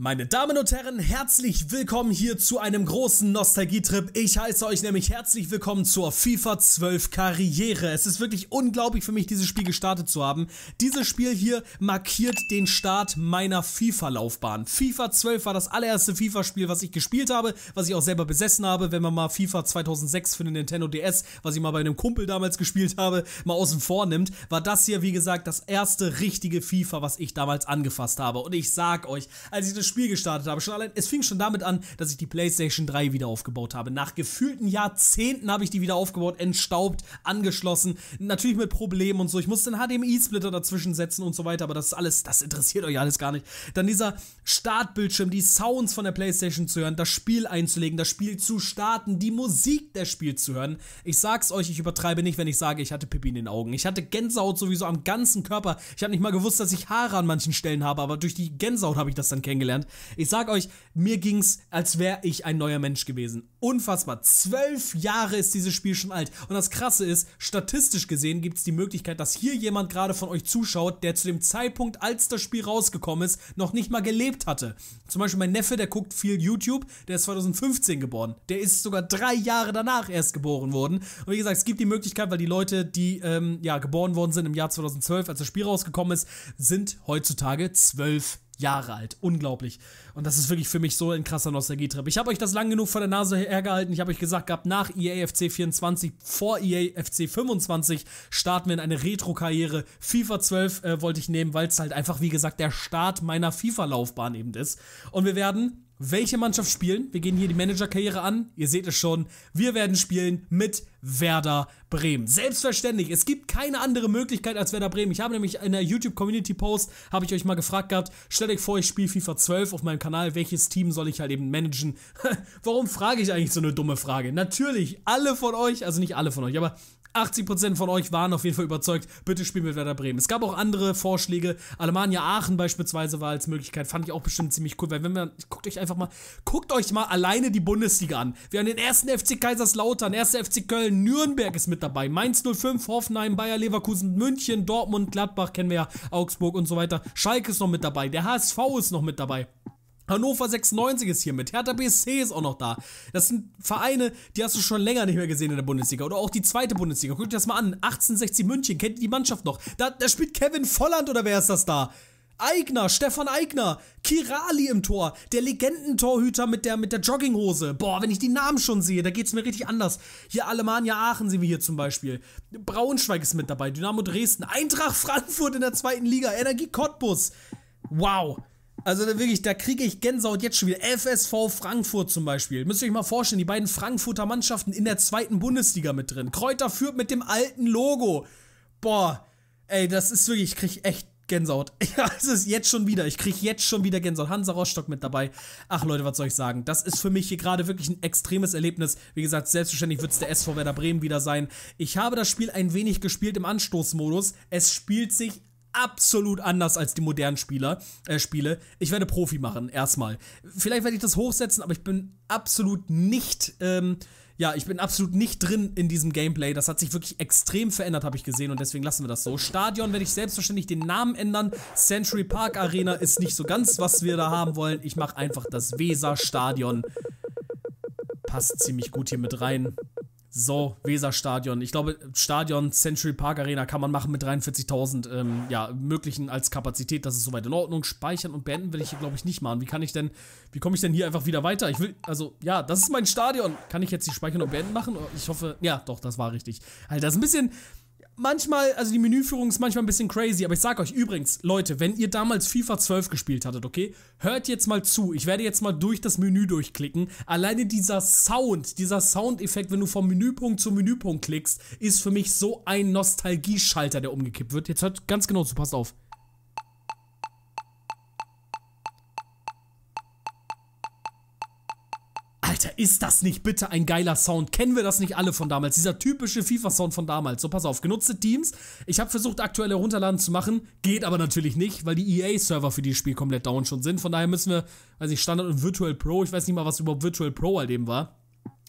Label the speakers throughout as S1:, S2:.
S1: Meine Damen und Herren, herzlich willkommen hier zu einem großen Nostalgietrip. Ich heiße euch nämlich herzlich willkommen zur FIFA 12 Karriere. Es ist wirklich unglaublich für mich, dieses Spiel gestartet zu haben. Dieses Spiel hier markiert den Start meiner FIFA-Laufbahn. FIFA 12 war das allererste FIFA-Spiel, was ich gespielt habe, was ich auch selber besessen habe, wenn man mal FIFA 2006 für den Nintendo DS, was ich mal bei einem Kumpel damals gespielt habe, mal außen vor nimmt, war das hier, wie gesagt, das erste richtige FIFA, was ich damals angefasst habe. Und ich sag euch, als ich das Spiel gestartet habe. Schon allein, es fing schon damit an, dass ich die PlayStation 3 wieder aufgebaut habe. Nach gefühlten Jahrzehnten habe ich die wieder aufgebaut, entstaubt, angeschlossen. Natürlich mit Problemen und so. Ich musste einen HDMI-Splitter dazwischen setzen und so weiter, aber das ist alles, das interessiert euch alles gar nicht. Dann dieser Startbildschirm, die Sounds von der PlayStation zu hören, das Spiel einzulegen, das Spiel zu starten, die Musik des Spiels zu hören. Ich sag's euch, ich übertreibe nicht, wenn ich sage, ich hatte Pippi in den Augen. Ich hatte Gänsehaut sowieso am ganzen Körper. Ich habe nicht mal gewusst, dass ich Haare an manchen Stellen habe, aber durch die Gänsehaut habe ich das dann kennengelernt gelernt. Ich sag euch, mir ging's, als wäre ich ein neuer Mensch gewesen. Unfassbar. Zwölf Jahre ist dieses Spiel schon alt. Und das Krasse ist, statistisch gesehen gibt's die Möglichkeit, dass hier jemand gerade von euch zuschaut, der zu dem Zeitpunkt, als das Spiel rausgekommen ist, noch nicht mal gelebt hatte. Zum Beispiel mein Neffe, der guckt viel YouTube, der ist 2015 geboren. Der ist sogar drei Jahre danach erst geboren worden. Und wie gesagt, es gibt die Möglichkeit, weil die Leute, die ähm, ja, geboren worden sind im Jahr 2012, als das Spiel rausgekommen ist, sind heutzutage zwölf Jahre alt. Unglaublich. Und das ist wirklich für mich so ein krasser Nostalgie-Trip. Ich habe euch das lang genug vor der Nase hergehalten. Ich habe euch gesagt gehabt, nach EAFC 24, vor EAFC 25 starten wir in eine Retro-Karriere. FIFA 12 äh, wollte ich nehmen, weil es halt einfach, wie gesagt, der Start meiner FIFA-Laufbahn eben ist. Und wir werden welche Mannschaft spielen. Wir gehen hier die Managerkarriere an. Ihr seht es schon. Wir werden spielen mit Werder Bremen. Selbstverständlich. Es gibt keine andere Möglichkeit als Werder Bremen. Ich habe nämlich in der YouTube Community Post, habe ich euch mal gefragt gehabt, stellt euch vor, ich spiele FIFA 12 auf meinem Kanal. Welches Team soll ich halt eben managen? Warum frage ich eigentlich so eine dumme Frage? Natürlich, alle von euch, also nicht alle von euch, aber 80% von euch waren auf jeden Fall überzeugt, bitte spielen wir Werder Bremen. Es gab auch andere Vorschläge. Alemannia Aachen beispielsweise war als Möglichkeit, fand ich auch bestimmt ziemlich cool, weil wenn man, guckt euch einfach mal, guckt euch mal alleine die Bundesliga an. Wir haben den ersten FC Kaiserslautern, erster FC Köln, Nürnberg ist mit dabei, Mainz 05, Hoffenheim, Bayer Leverkusen, München, Dortmund, Gladbach kennen wir ja, Augsburg und so weiter. Schalke ist noch mit dabei, der HSV ist noch mit dabei. Hannover 96 ist hier mit, Hertha BSC ist auch noch da. Das sind Vereine, die hast du schon länger nicht mehr gesehen in der Bundesliga oder auch die zweite Bundesliga. Guck dir das mal an, 1860 München, kennt ihr die Mannschaft noch? Da, da spielt Kevin Volland oder wer ist das da? Eigner, Stefan Eigner, Kirali im Tor, der Legendentorhüter mit der, mit der Jogginghose. Boah, wenn ich die Namen schon sehe, da geht's mir richtig anders. Hier Alemannia Aachen sehen wir hier zum Beispiel. Braunschweig ist mit dabei, Dynamo Dresden, Eintracht Frankfurt in der zweiten Liga, Energie Cottbus. Wow, also wirklich, da kriege ich Gänsehaut jetzt schon wieder. FSV Frankfurt zum Beispiel. Müsst ihr euch mal vorstellen, die beiden Frankfurter Mannschaften in der zweiten Bundesliga mit drin. Kräuter führt mit dem alten Logo. Boah, ey, das ist wirklich, ich kriege echt Gänsehaut. Ja, es ist jetzt schon wieder. Ich kriege jetzt schon wieder Gänsehaut. Hansa Rostock mit dabei. Ach Leute, was soll ich sagen? Das ist für mich hier gerade wirklich ein extremes Erlebnis. Wie gesagt, selbstverständlich wird es der SV Werder Bremen wieder sein. Ich habe das Spiel ein wenig gespielt im Anstoßmodus. Es spielt sich absolut anders als die modernen Spieler, äh, Spiele. Ich werde Profi machen, erstmal. Vielleicht werde ich das hochsetzen, aber ich bin absolut nicht, ähm, ja, ich bin absolut nicht drin in diesem Gameplay. Das hat sich wirklich extrem verändert, habe ich gesehen und deswegen lassen wir das so. Stadion werde ich selbstverständlich den Namen ändern. Century Park Arena ist nicht so ganz, was wir da haben wollen. Ich mache einfach das Weser Stadion. Passt ziemlich gut hier mit rein. So, Weserstadion. Ich glaube, Stadion Century Park Arena kann man machen mit 43.000 ähm, ja, möglichen als Kapazität. Das ist soweit in Ordnung. Speichern und beenden will ich hier, glaube ich, nicht machen. Wie kann ich denn, wie komme ich denn hier einfach wieder weiter? Ich will, also, ja, das ist mein Stadion. Kann ich jetzt die Speichern und beenden machen? Ich hoffe, ja, doch, das war richtig. Alter, das ist ein bisschen, manchmal, also die Menüführung ist manchmal ein bisschen crazy, aber ich sag euch übrigens, Leute, wenn ihr damals FIFA 12 gespielt hattet, okay, hört jetzt mal zu. Ich werde jetzt mal durch das Menü durchklicken. Alleine dieser Sound, dieser Soundeffekt, wenn du vom Menüpunkt zu Menüpunkt klickst, ist für mich so ein Nostalgieschalter, der umgekippt wird. Jetzt hört ganz genau zu, passt auf. Alter, ist das nicht bitte ein geiler Sound? Kennen wir das nicht alle von damals? Dieser typische FIFA-Sound von damals. So, pass auf, genutzte Teams. Ich habe versucht, aktuell herunterladen zu machen. Geht aber natürlich nicht, weil die EA-Server für dieses Spiel komplett down schon sind. Von daher müssen wir, weiß ich, Standard und Virtual Pro, ich weiß nicht mal, was überhaupt Virtual Pro all dem war.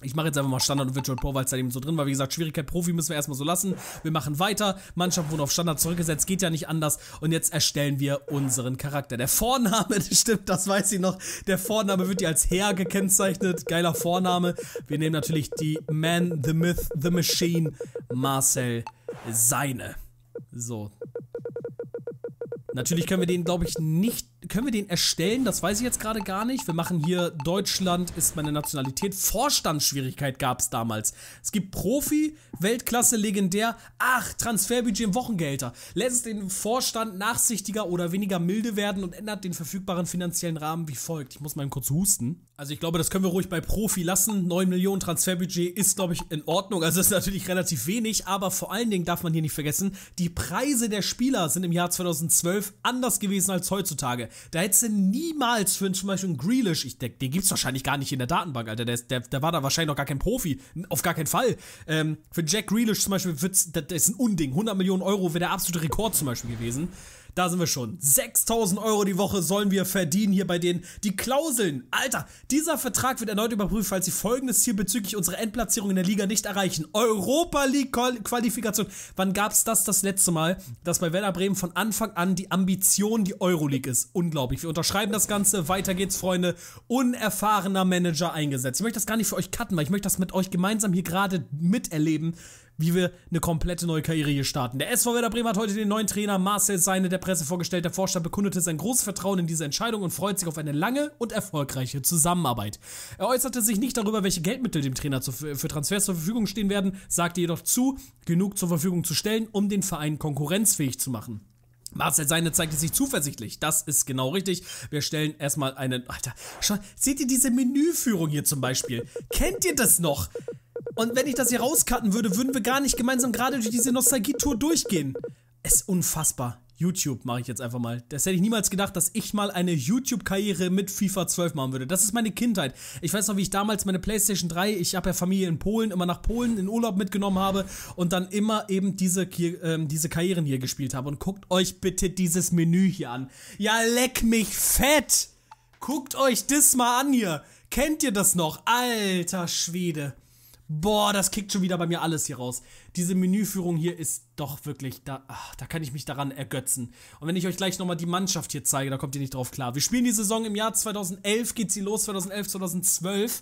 S1: Ich mache jetzt einfach mal Standard und Virtual Pro, weil es da eben so drin war. Wie gesagt, Schwierigkeit Profi müssen wir erstmal so lassen. Wir machen weiter. Mannschaft wurde auf Standard zurückgesetzt, geht ja nicht anders. Und jetzt erstellen wir unseren Charakter. Der Vorname, das stimmt, das weiß ich noch. Der Vorname wird hier als Herr gekennzeichnet. Geiler Vorname. Wir nehmen natürlich die Man, The Myth, The Machine, Marcel Seine. So. Natürlich können wir den, glaube ich, nicht können wir den erstellen? Das weiß ich jetzt gerade gar nicht. Wir machen hier Deutschland ist meine Nationalität. Vorstandsschwierigkeit gab es damals. Es gibt Profi, Weltklasse, Legendär. Ach, Transferbudget im Wochengehälter. Lässt den Vorstand nachsichtiger oder weniger milde werden und ändert den verfügbaren finanziellen Rahmen wie folgt. Ich muss mal kurz husten. Also ich glaube, das können wir ruhig bei Profi lassen. 9 Millionen Transferbudget ist, glaube ich, in Ordnung. Also das ist natürlich relativ wenig, aber vor allen Dingen darf man hier nicht vergessen, die Preise der Spieler sind im Jahr 2012 anders gewesen als heutzutage. Da hättest du niemals für einen, zum Beispiel einen Grealish, ich denke, den gibt's wahrscheinlich gar nicht in der Datenbank, Alter. Der, der, der war da wahrscheinlich noch gar kein Profi. Auf gar keinen Fall. Ähm, für Jack Grealish zum Beispiel wird's, das, das ist ein Unding. 100 Millionen Euro wäre der absolute Rekord zum Beispiel gewesen. Da sind wir schon. 6000 Euro die Woche sollen wir verdienen hier bei denen. Die Klauseln. Alter, dieser Vertrag wird erneut überprüft, falls sie folgendes Ziel bezüglich unserer Endplatzierung in der Liga nicht erreichen. Europa League Qualifikation. Wann gab es das das letzte Mal, dass bei Werder Bremen von Anfang an die Ambition die Euro League ist? Unglaublich. Wir unterschreiben das Ganze. Weiter geht's, Freunde. Unerfahrener Manager eingesetzt. Ich möchte das gar nicht für euch cutten, weil ich möchte das mit euch gemeinsam hier gerade miterleben wie wir eine komplette neue Karriere hier starten. Der SV Werder Bremen hat heute den neuen Trainer Marcel Seine der Presse vorgestellt. Der Vorstand bekundete sein großes Vertrauen in diese Entscheidung und freut sich auf eine lange und erfolgreiche Zusammenarbeit. Er äußerte sich nicht darüber, welche Geldmittel dem Trainer für Transfers zur Verfügung stehen werden, sagte jedoch zu, genug zur Verfügung zu stellen, um den Verein konkurrenzfähig zu machen. Marcel Seine zeigte sich zuversichtlich. Das ist genau richtig. Wir stellen erstmal einen. Alter, schau, seht ihr diese Menüführung hier zum Beispiel? Kennt ihr das noch? Und wenn ich das hier rauscutten würde, würden wir gar nicht gemeinsam gerade durch diese Nostalgie-Tour durchgehen. Es ist unfassbar. YouTube mache ich jetzt einfach mal. Das hätte ich niemals gedacht, dass ich mal eine YouTube-Karriere mit FIFA 12 machen würde. Das ist meine Kindheit. Ich weiß noch, wie ich damals meine PlayStation 3, ich habe ja Familie in Polen, immer nach Polen in Urlaub mitgenommen habe und dann immer eben diese, äh, diese Karrieren hier gespielt habe. Und guckt euch bitte dieses Menü hier an. Ja, leck mich fett! Guckt euch das mal an hier. Kennt ihr das noch? Alter Schwede. Boah, das kickt schon wieder bei mir alles hier raus. Diese Menüführung hier ist doch wirklich, da, ach, da kann ich mich daran ergötzen. Und wenn ich euch gleich nochmal die Mannschaft hier zeige, da kommt ihr nicht drauf klar. Wir spielen die Saison im Jahr 2011, geht sie los, 2011, 2012.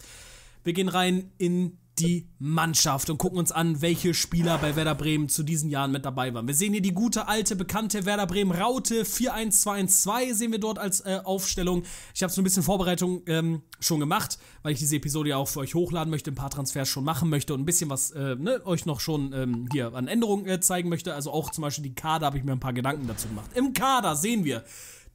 S1: Wir gehen rein in die Mannschaft und gucken uns an, welche Spieler bei Werder Bremen zu diesen Jahren mit dabei waren. Wir sehen hier die gute alte bekannte Werder Bremen Raute 41212 sehen wir dort als äh, Aufstellung. Ich habe so ein bisschen Vorbereitung ähm, schon gemacht, weil ich diese Episode ja auch für euch hochladen möchte, ein paar Transfers schon machen möchte und ein bisschen was äh, ne, euch noch schon ähm, hier an Änderungen äh, zeigen möchte. Also auch zum Beispiel die Kader habe ich mir ein paar Gedanken dazu gemacht. Im Kader sehen wir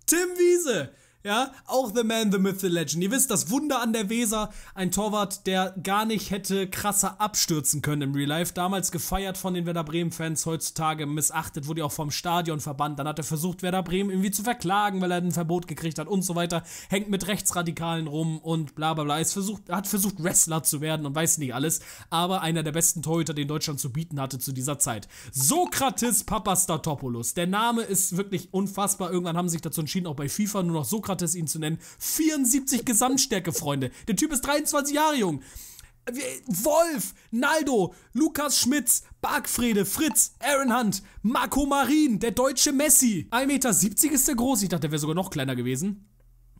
S1: Tim Wiese, ja, auch The Man, The Myth, The Legend. Ihr wisst, das Wunder an der Weser, ein Torwart, der gar nicht hätte krasser abstürzen können im Real Life. Damals gefeiert von den Werder Bremen-Fans, heutzutage missachtet, wurde ja auch vom Stadion verbannt. Dann hat er versucht, Werder Bremen irgendwie zu verklagen, weil er ein Verbot gekriegt hat und so weiter. Hängt mit Rechtsradikalen rum und bla bla bla. Ist versucht, hat versucht, Wrestler zu werden und weiß nicht alles. Aber einer der besten Torhüter, den Deutschland zu bieten hatte zu dieser Zeit. Sokrates Papastatopoulos. Der Name ist wirklich unfassbar. Irgendwann haben sich dazu entschieden, auch bei FIFA nur noch Sokrates Sokrates ihn zu nennen, 74 Gesamtstärke, Freunde. Der Typ ist 23 Jahre jung. Wolf, Naldo, Lukas Schmitz, Bargfrede, Fritz, Aaron Hunt, Marco Marin, der deutsche Messi. 1,70 Meter ist der groß. Ich dachte, der wäre sogar noch kleiner gewesen.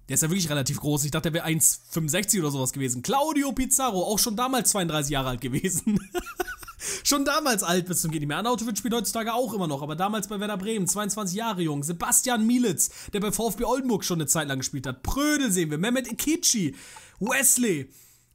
S1: Der ist ja wirklich relativ groß. Ich dachte, der wäre 1,65 oder sowas gewesen. Claudio Pizarro, auch schon damals 32 Jahre alt gewesen. Schon damals alt bis zum geht nicht mehr. Arnautovic spielt heutzutage auch immer noch, aber damals bei Werder Bremen, 22 Jahre jung. Sebastian Mielitz, der bei VfB Oldenburg schon eine Zeit lang gespielt hat. Prödel sehen wir, Mehmet Ikichi, Wesley,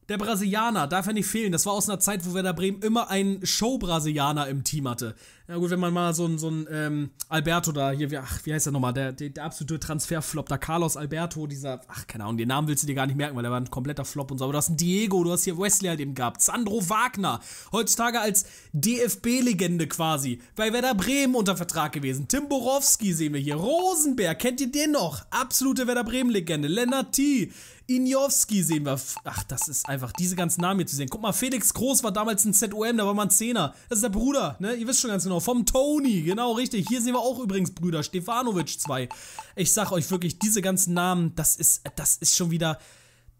S1: der Brasilianer, darf er nicht fehlen. Das war aus einer Zeit, wo Werder Bremen immer einen Show-Brasilianer im Team hatte. Na gut, wenn man mal so ein, so ein ähm, Alberto da, hier, wie, ach, wie heißt der nochmal, der, der, der absolute Transferflop, da Carlos Alberto, dieser, ach, keine Ahnung, den Namen willst du dir gar nicht merken, weil der war ein kompletter Flop und so, aber du hast einen Diego, du hast hier Wesley halt eben gehabt, Sandro Wagner, heutzutage als DFB-Legende quasi, bei Werder Bremen unter Vertrag gewesen, Tim Borowski sehen wir hier, Rosenberg, kennt ihr den noch? Absolute Werder Bremen-Legende, Lennart T., Injowski sehen wir. Ach, das ist einfach, diese ganzen Namen hier zu sehen. Guck mal, Felix Groß war damals ein ZOM, da war mal ein Zehner. Das ist der Bruder, ne? Ihr wisst schon ganz genau. Vom Tony, genau richtig. Hier sehen wir auch übrigens Brüder. Stefanovic 2. Ich sag euch wirklich, diese ganzen Namen, das ist, das ist schon wieder.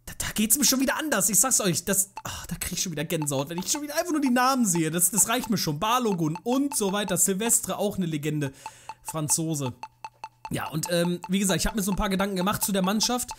S1: Da, da geht's mir schon wieder anders. Ich sag's euch, das. Ach, da krieg ich schon wieder Gänsehaut, wenn ich schon wieder einfach nur die Namen sehe. Das, das reicht mir schon. Balogun und so weiter. Silvestre, auch eine Legende. Franzose. Ja, und ähm, wie gesagt, ich habe mir so ein paar Gedanken gemacht zu der Mannschaft.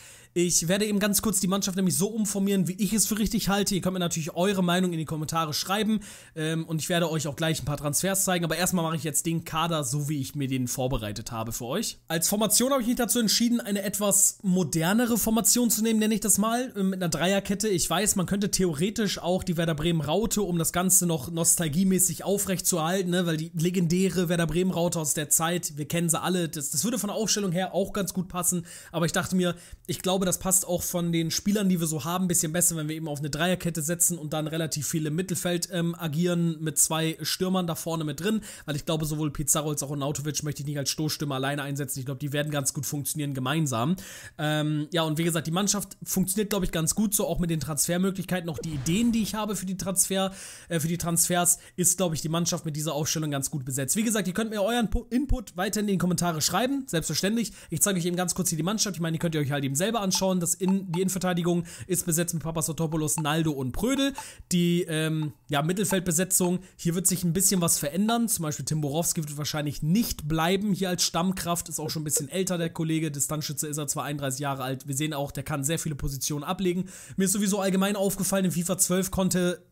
S1: Ich werde eben ganz kurz die Mannschaft nämlich so umformieren, wie ich es für richtig halte. Ihr könnt mir natürlich eure Meinung in die Kommentare schreiben ähm, und ich werde euch auch gleich ein paar Transfers zeigen. Aber erstmal mache ich jetzt den Kader, so wie ich mir den vorbereitet habe für euch. Als Formation habe ich mich dazu entschieden, eine etwas modernere Formation zu nehmen, nenne ich das mal, ähm, mit einer Dreierkette. Ich weiß, man könnte theoretisch auch die Werder Bremen Raute, um das Ganze noch nostalgiemäßig aufrechtzuerhalten, ne? weil die legendäre Werder Bremen Raute aus der Zeit, wir kennen sie alle, das, das würde von der Aufstellung her auch ganz gut passen. Aber ich dachte mir, ich glaube, das passt auch von den Spielern, die wir so haben, ein bisschen besser, wenn wir eben auf eine Dreierkette setzen und dann relativ viel im Mittelfeld ähm, agieren mit zwei Stürmern da vorne mit drin, weil ich glaube, sowohl Pizarro als auch Nautovic möchte ich nicht als Stoßstürmer alleine einsetzen. Ich glaube, die werden ganz gut funktionieren gemeinsam. Ähm, ja, und wie gesagt, die Mannschaft funktioniert, glaube ich, ganz gut so, auch mit den Transfermöglichkeiten, auch die Ideen, die ich habe für die Transfer, äh, für die Transfers, ist, glaube ich, die Mannschaft mit dieser Aufstellung ganz gut besetzt. Wie gesagt, ihr könnt mir euren po Input weiter in die Kommentare schreiben, selbstverständlich. Ich zeige euch eben ganz kurz hier die Mannschaft. Ich meine, die könnt ihr euch halt eben selber anschauen anschauen. Das in, die Innenverteidigung ist besetzt mit Papasotopoulos, Naldo und Prödel. Die ähm, ja, Mittelfeldbesetzung, hier wird sich ein bisschen was verändern. Zum Beispiel Tim Borowski wird wahrscheinlich nicht bleiben hier als Stammkraft. Ist auch schon ein bisschen älter, der Kollege. Distanzschütze ist er zwar 31 Jahre alt. Wir sehen auch, der kann sehr viele Positionen ablegen. Mir ist sowieso allgemein aufgefallen, in FIFA 12 konnte,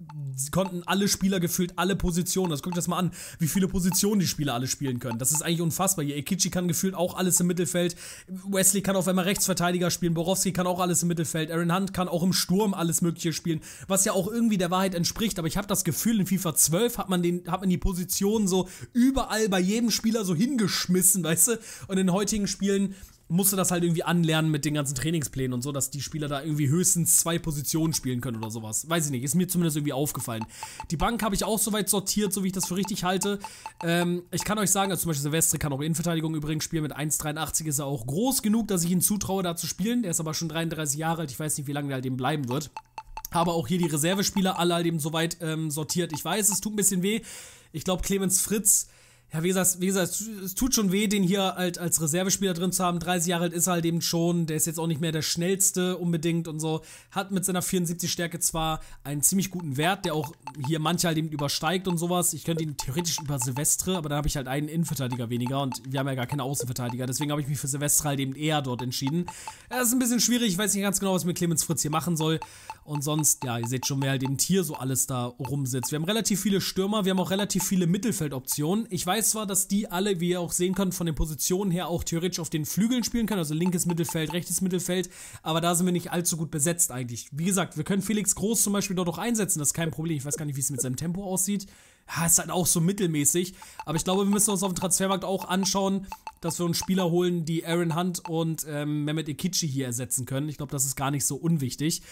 S1: konnten alle Spieler gefühlt alle Positionen. Das also guckt euch das mal an, wie viele Positionen die Spieler alle spielen können. Das ist eigentlich unfassbar. Hier Ekichi kann gefühlt auch alles im Mittelfeld. Wesley kann auf einmal Rechtsverteidiger spielen. Borowski Orowski kann auch alles im Mittelfeld, Aaron Hunt kann auch im Sturm alles Mögliche spielen, was ja auch irgendwie der Wahrheit entspricht. Aber ich habe das Gefühl, in FIFA 12 hat man, den, hat man die Position so überall bei jedem Spieler so hingeschmissen, weißt du? Und in heutigen Spielen musste das halt irgendwie anlernen mit den ganzen Trainingsplänen und so, dass die Spieler da irgendwie höchstens zwei Positionen spielen können oder sowas. Weiß ich nicht, ist mir zumindest irgendwie aufgefallen. Die Bank habe ich auch soweit sortiert, so wie ich das für richtig halte. Ähm, ich kann euch sagen, also zum Beispiel Silvestre kann auch Innenverteidigung übrigens spielen. Mit 1,83 ist er auch groß genug, dass ich ihn zutraue, da zu spielen. Der ist aber schon 33 Jahre alt, ich weiß nicht, wie lange der halt eben bleiben wird. Habe auch hier die Reservespieler alle halt eben soweit ähm, sortiert. Ich weiß, es tut ein bisschen weh. Ich glaube, Clemens Fritz ja, wie gesagt, wie gesagt, es tut schon weh, den hier halt als Reservespieler drin zu haben. 30 Jahre alt ist er halt eben schon. Der ist jetzt auch nicht mehr der schnellste unbedingt und so. Hat mit seiner 74 Stärke zwar einen ziemlich guten Wert, der auch hier manche halt eben übersteigt und sowas. Ich könnte ihn theoretisch über Silvestre, aber dann habe ich halt einen Innenverteidiger weniger und wir haben ja gar keine Außenverteidiger. Deswegen habe ich mich für Silvestre halt eben eher dort entschieden. Das ist ein bisschen schwierig. Ich weiß nicht ganz genau, was mit Clemens Fritz hier machen soll. Und sonst, ja, ihr seht schon, wer halt eben hier so alles da rumsitzt. Wir haben relativ viele Stürmer. Wir haben auch relativ viele Mittelfeldoptionen. Ich weiß weiß zwar, dass die alle, wie ihr auch sehen könnt, von den Positionen her auch theoretisch auf den Flügeln spielen können, also linkes Mittelfeld, rechtes Mittelfeld, aber da sind wir nicht allzu gut besetzt eigentlich. Wie gesagt, wir können Felix Groß zum Beispiel dort auch einsetzen, das ist kein Problem. Ich weiß gar nicht, wie es mit seinem Tempo aussieht. Ja, ist halt auch so mittelmäßig. Aber ich glaube, wir müssen uns auf dem Transfermarkt auch anschauen, dass wir uns Spieler holen, die Aaron Hunt und ähm, Mehmet Ikichi hier ersetzen können. Ich glaube, das ist gar nicht so unwichtig.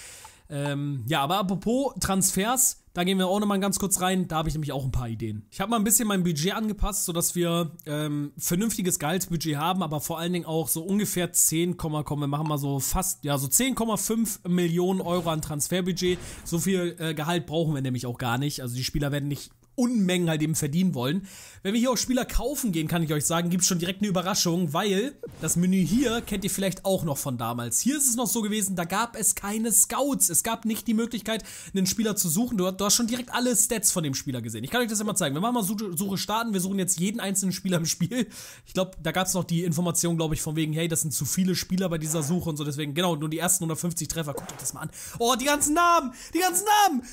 S1: Ähm, ja, aber apropos Transfers, da gehen wir auch nochmal ganz kurz rein. Da habe ich nämlich auch ein paar Ideen. Ich habe mal ein bisschen mein Budget angepasst, sodass wir ähm, vernünftiges Gehaltsbudget haben, aber vor allen Dingen auch so ungefähr 10, komm, wir machen mal so fast, ja, so 10,5 Millionen Euro an Transferbudget. So viel äh, Gehalt brauchen wir nämlich auch gar nicht. Also die Spieler werden nicht Unmengen halt eben verdienen wollen. Wenn wir hier auch Spieler kaufen gehen, kann ich euch sagen, gibt es schon direkt eine Überraschung, weil das Menü hier kennt ihr vielleicht auch noch von damals. Hier ist es noch so gewesen, da gab es keine Scouts. Es gab nicht die Möglichkeit, einen Spieler zu suchen. Du, du hast schon direkt alle Stats von dem Spieler gesehen. Ich kann euch das immer zeigen. Wir machen mal Suche starten. Wir suchen jetzt jeden einzelnen Spieler im Spiel. Ich glaube, da gab es noch die Information, glaube ich, von wegen, hey, das sind zu viele Spieler bei dieser Suche und so. Deswegen, genau, nur die ersten 150 Treffer. Guckt euch das mal an. Oh, die ganzen Namen! Die ganzen Namen!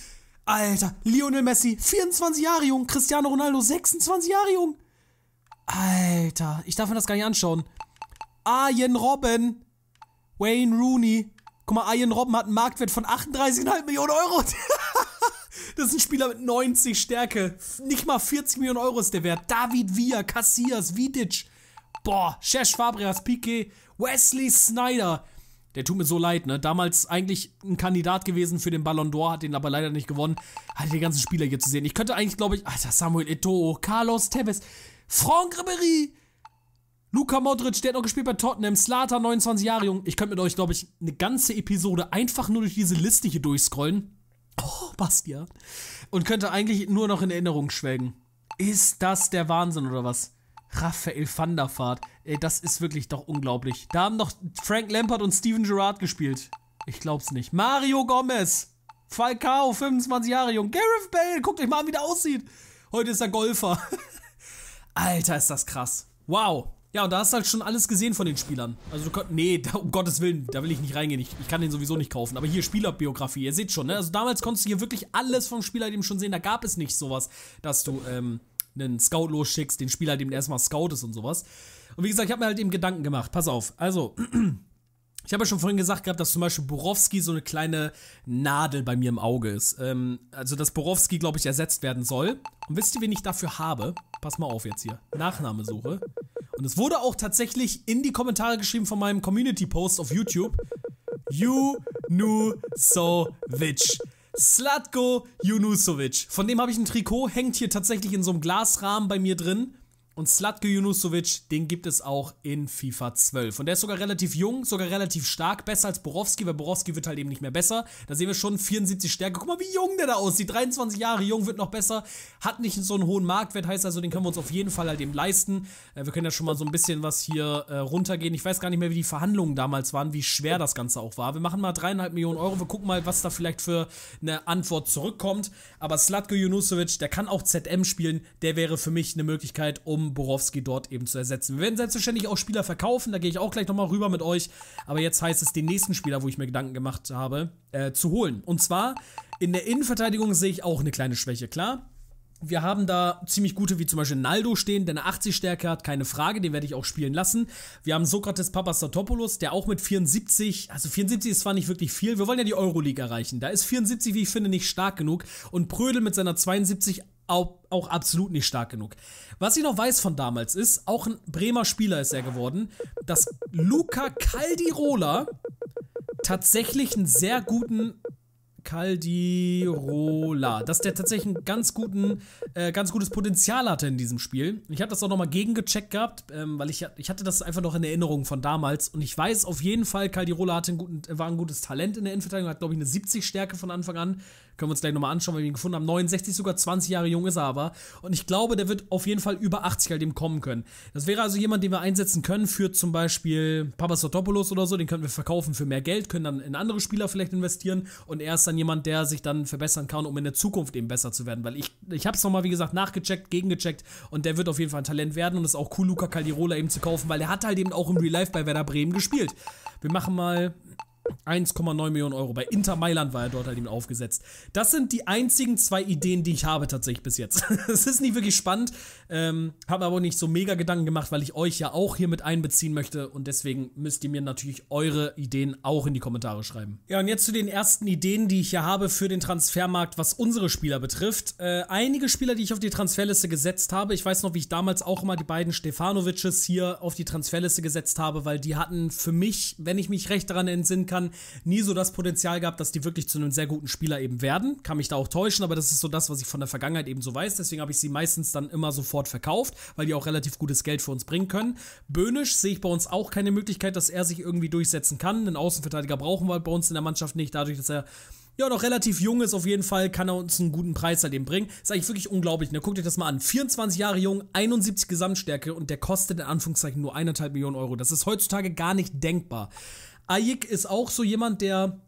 S1: Alter, Lionel Messi, 24 Jahre jung. Cristiano Ronaldo, 26 Jahre jung. Alter, ich darf mir das gar nicht anschauen. Arjen Robben. Wayne Rooney. Guck mal, Arjen Robben hat einen Marktwert von 38,5 Millionen Euro. Das ist ein Spieler mit 90 Stärke. Nicht mal 40 Millionen Euro ist der wert. David Villa, Cassias, Vidic. Boah, Chesh Fabrias, Piquet, Wesley Snyder. Der tut mir so leid, ne? Damals eigentlich ein Kandidat gewesen für den Ballon d'Or, hat den aber leider nicht gewonnen. Hatte den ganzen Spieler hier zu sehen. Ich könnte eigentlich, glaube ich, Alter, Samuel Eto'o, Carlos Tevez, Franck Ribery, Luca Modric, der hat noch gespielt bei Tottenham, Slater, 29 Jahre jung. Ich könnte mit euch, glaube ich, eine ganze Episode einfach nur durch diese Liste hier durchscrollen. Oh, Bastian. Und könnte eigentlich nur noch in Erinnerung schwelgen. Ist das der Wahnsinn oder was? Raphael van der Vaart. Ey, das ist wirklich doch unglaublich. Da haben doch Frank Lampard und Steven Gerrard gespielt. Ich glaub's nicht. Mario Gomez. Falcao, 25 Jahre jung. Gareth Bale, guckt euch mal an, wie der aussieht. Heute ist er Golfer. Alter, ist das krass. Wow. Ja, und da hast du halt schon alles gesehen von den Spielern. Also du konntest, nee, da, um Gottes Willen, da will ich nicht reingehen. Ich, ich kann den sowieso nicht kaufen. Aber hier Spielerbiografie, ihr seht schon, ne? Also damals konntest du hier wirklich alles vom Spieler eben schon sehen. Da gab es nicht sowas, dass du ähm, einen Scout losschickst, den Spieler dem erstmal scoutest und sowas. Und wie gesagt, ich habe mir halt eben Gedanken gemacht. Pass auf, also... Ich habe ja schon vorhin gesagt gehabt, dass zum Beispiel Borowski so eine kleine Nadel bei mir im Auge ist. Ähm, also, dass Borowski, glaube ich, ersetzt werden soll. Und wisst ihr, wen ich dafür habe? Pass mal auf jetzt hier. Nachnahmesuche. Und es wurde auch tatsächlich in die Kommentare geschrieben von meinem Community-Post auf YouTube. Junusovic. Slatko Junusovic. Von dem habe ich ein Trikot, hängt hier tatsächlich in so einem Glasrahmen bei mir drin. Und Slatko Junusovic, den gibt es auch in FIFA 12. Und der ist sogar relativ jung, sogar relativ stark, besser als Borowski, weil Borowski wird halt eben nicht mehr besser. Da sehen wir schon 74 Stärke. Guck mal, wie jung der da aussieht. 23 Jahre jung, wird noch besser. Hat nicht so einen hohen Marktwert, heißt also, den können wir uns auf jeden Fall halt eben leisten. Äh, wir können ja schon mal so ein bisschen was hier äh, runtergehen. Ich weiß gar nicht mehr, wie die Verhandlungen damals waren, wie schwer das Ganze auch war. Wir machen mal dreieinhalb Millionen Euro. Wir gucken mal, was da vielleicht für eine Antwort zurückkommt. Aber Slatko Junusovic, der kann auch ZM spielen. Der wäre für mich eine Möglichkeit, um um Borowski dort eben zu ersetzen. Wir werden selbstverständlich auch Spieler verkaufen, da gehe ich auch gleich nochmal rüber mit euch. Aber jetzt heißt es, den nächsten Spieler, wo ich mir Gedanken gemacht habe, äh, zu holen. Und zwar in der Innenverteidigung sehe ich auch eine kleine Schwäche, klar. Wir haben da ziemlich gute, wie zum Beispiel Naldo stehen, der eine 80-Stärke hat, keine Frage, den werde ich auch spielen lassen. Wir haben Sokrates Papastatopoulos, der auch mit 74, also 74 ist zwar nicht wirklich viel, wir wollen ja die Euroleague erreichen. Da ist 74, wie ich finde, nicht stark genug. Und Prödel mit seiner 72 auch, auch absolut nicht stark genug. Was ich noch weiß von damals ist, auch ein Bremer Spieler ist er geworden, dass Luca Caldirola tatsächlich einen sehr guten Caldirola, dass der tatsächlich ein ganz, guten, äh, ganz gutes Potenzial hatte in diesem Spiel. Ich habe das auch nochmal gegengecheckt gehabt, ähm, weil ich, ich hatte das einfach noch in Erinnerung von damals. Und ich weiß auf jeden Fall, Caldirola hatte einen guten, war ein gutes Talent in der Innenverteidigung, hat, glaube ich, eine 70 Stärke von Anfang an. Können wir uns gleich nochmal anschauen, weil wir ihn gefunden haben. 69, sogar 20 Jahre jung ist er aber. Und ich glaube, der wird auf jeden Fall über 80 halt dem kommen können. Das wäre also jemand, den wir einsetzen können für zum Beispiel Papasotopoulos oder so. Den könnten wir verkaufen für mehr Geld, können dann in andere Spieler vielleicht investieren. Und er ist dann jemand, der sich dann verbessern kann, um in der Zukunft eben besser zu werden. Weil ich, ich habe es nochmal, wie gesagt, nachgecheckt, gegengecheckt. Und der wird auf jeden Fall ein Talent werden. Und es ist auch cool, Luca Caldirola eben zu kaufen, weil er hat halt eben auch im Real Life bei Werder Bremen gespielt. Wir machen mal 1,9 Millionen Euro. Bei Inter Mailand war er dort halt eben aufgesetzt. Das sind die einzigen zwei Ideen, die ich habe tatsächlich bis jetzt. Es ist nicht wirklich spannend, ähm, habe aber nicht so mega Gedanken gemacht, weil ich euch ja auch hier mit einbeziehen möchte und deswegen müsst ihr mir natürlich eure Ideen auch in die Kommentare schreiben. Ja, und jetzt zu den ersten Ideen, die ich hier habe für den Transfermarkt, was unsere Spieler betrifft. Äh, einige Spieler, die ich auf die Transferliste gesetzt habe, ich weiß noch, wie ich damals auch immer die beiden Stefanovices hier auf die Transferliste gesetzt habe, weil die hatten für mich, wenn ich mich recht daran entsinnen kann, Jahren nie so das Potenzial gehabt, dass die wirklich zu einem sehr guten Spieler eben werden. Kann mich da auch täuschen, aber das ist so das, was ich von der Vergangenheit eben so weiß. Deswegen habe ich sie meistens dann immer sofort verkauft, weil die auch relativ gutes Geld für uns bringen können. Böhnisch sehe ich bei uns auch keine Möglichkeit, dass er sich irgendwie durchsetzen kann. Einen Außenverteidiger brauchen wir halt bei uns in der Mannschaft nicht, dadurch, dass er ja, noch relativ jung ist auf jeden Fall, kann er uns einen guten Preis halt eben bringen. Ist eigentlich wirklich unglaublich. Ne? Guckt euch das mal an. 24 Jahre jung, 71 Gesamtstärke und der kostet in Anführungszeichen nur 1,5 Millionen Euro. Das ist heutzutage gar nicht denkbar. Ayik ist auch so jemand, der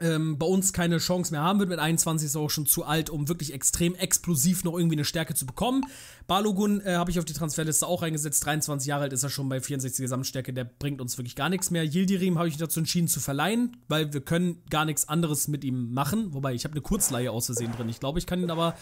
S1: ähm, bei uns keine Chance mehr haben wird. Mit 21 ist er auch schon zu alt, um wirklich extrem explosiv noch irgendwie eine Stärke zu bekommen. Balogun äh, habe ich auf die Transferliste auch reingesetzt. 23 Jahre alt ist er schon bei 64 Gesamtstärke. Der bringt uns wirklich gar nichts mehr. Yildirim habe ich dazu entschieden zu verleihen, weil wir können gar nichts anderes mit ihm machen. Wobei, ich habe eine Kurzleihe aus Versehen drin. Ich glaube, ich kann ihn aber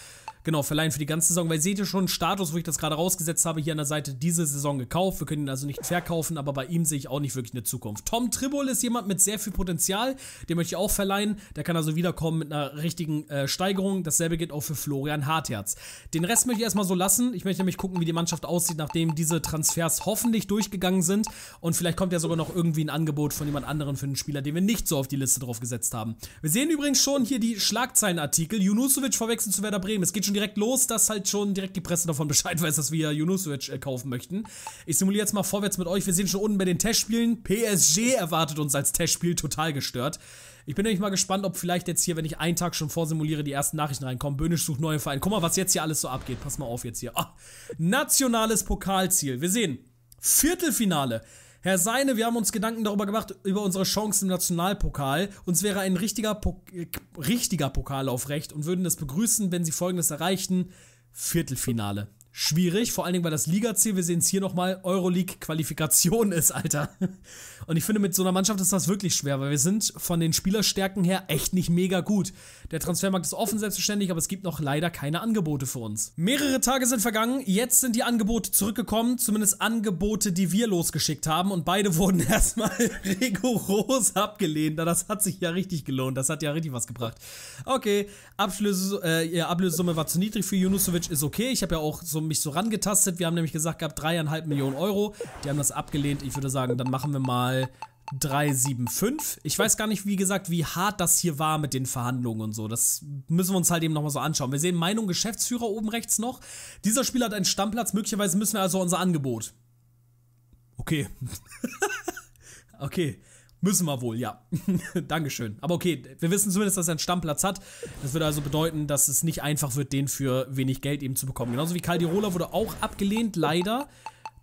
S1: genau verleihen für die ganze Saison. Weil seht ihr schon, Status, wo ich das gerade rausgesetzt habe, hier an der Seite diese Saison gekauft. Wir können ihn also nicht verkaufen, aber bei ihm sehe ich auch nicht wirklich eine Zukunft. Tom Tribol ist jemand mit sehr viel Potenzial. Den möchte ich auch verleihen. Der kann also wiederkommen mit einer richtigen äh, Steigerung. Dasselbe gilt auch für Florian Hartherz. Den Rest möchte ich erstmal so lassen. Ich möchte nämlich gucken, wie die Mannschaft aussieht, nachdem diese Transfers hoffentlich durchgegangen sind. Und vielleicht kommt ja sogar noch irgendwie ein Angebot von jemand anderem für einen Spieler, den wir nicht so auf die Liste drauf gesetzt haben. Wir sehen übrigens schon hier die Schlagzeilenartikel. Junusovic verwechselt zu Werder Bremen. Es geht schon direkt los, dass halt schon direkt die Presse davon Bescheid weiß, dass wir Junusovic äh, kaufen möchten. Ich simuliere jetzt mal vorwärts mit euch. Wir sehen schon unten bei den Testspielen. PSG erwartet uns als Testspiel total gestört. Ich bin nämlich mal gespannt, ob vielleicht jetzt hier, wenn ich einen Tag schon vorsimuliere, die ersten Nachrichten reinkommen. Bönisch sucht neue Vereine. Guck mal, was jetzt hier alles so abgeht. Pass mal auf jetzt hier. Oh, nationales Pokalziel. Wir sehen. Viertelfinale. Herr Seine, wir haben uns Gedanken darüber gemacht, über unsere Chancen im Nationalpokal. Uns wäre ein richtiger, po äh, richtiger Pokallauf recht und würden es begrüßen, wenn Sie Folgendes erreichten. Viertelfinale schwierig, vor allen Dingen, weil das Ligaziel, wir sehen es hier nochmal, Euroleague-Qualifikation ist, Alter. Und ich finde, mit so einer Mannschaft ist das wirklich schwer, weil wir sind von den Spielerstärken her echt nicht mega gut. Der Transfermarkt ist offen, selbstverständlich, aber es gibt noch leider keine Angebote für uns. Mehrere Tage sind vergangen, jetzt sind die Angebote zurückgekommen, zumindest Angebote, die wir losgeschickt haben und beide wurden erstmal rigoros abgelehnt. Na, das hat sich ja richtig gelohnt, das hat ja richtig was gebracht. Okay, Abschluss, äh, Ablösesumme war zu niedrig für Junusovic, ist okay. Ich habe ja auch so ein mich so rangetastet. Wir haben nämlich gesagt gehabt, dreieinhalb Millionen Euro. Die haben das abgelehnt. Ich würde sagen, dann machen wir mal 375. Ich weiß gar nicht, wie gesagt, wie hart das hier war mit den Verhandlungen und so. Das müssen wir uns halt eben nochmal so anschauen. Wir sehen Meinung Geschäftsführer oben rechts noch. Dieser Spieler hat einen Stammplatz, möglicherweise müssen wir also unser Angebot. Okay. okay. Müssen wir wohl, ja. Dankeschön. Aber okay, wir wissen zumindest, dass er einen Stammplatz hat. Das würde also bedeuten, dass es nicht einfach wird, den für wenig Geld eben zu bekommen. Genauso wie Caldirola wurde auch abgelehnt, leider.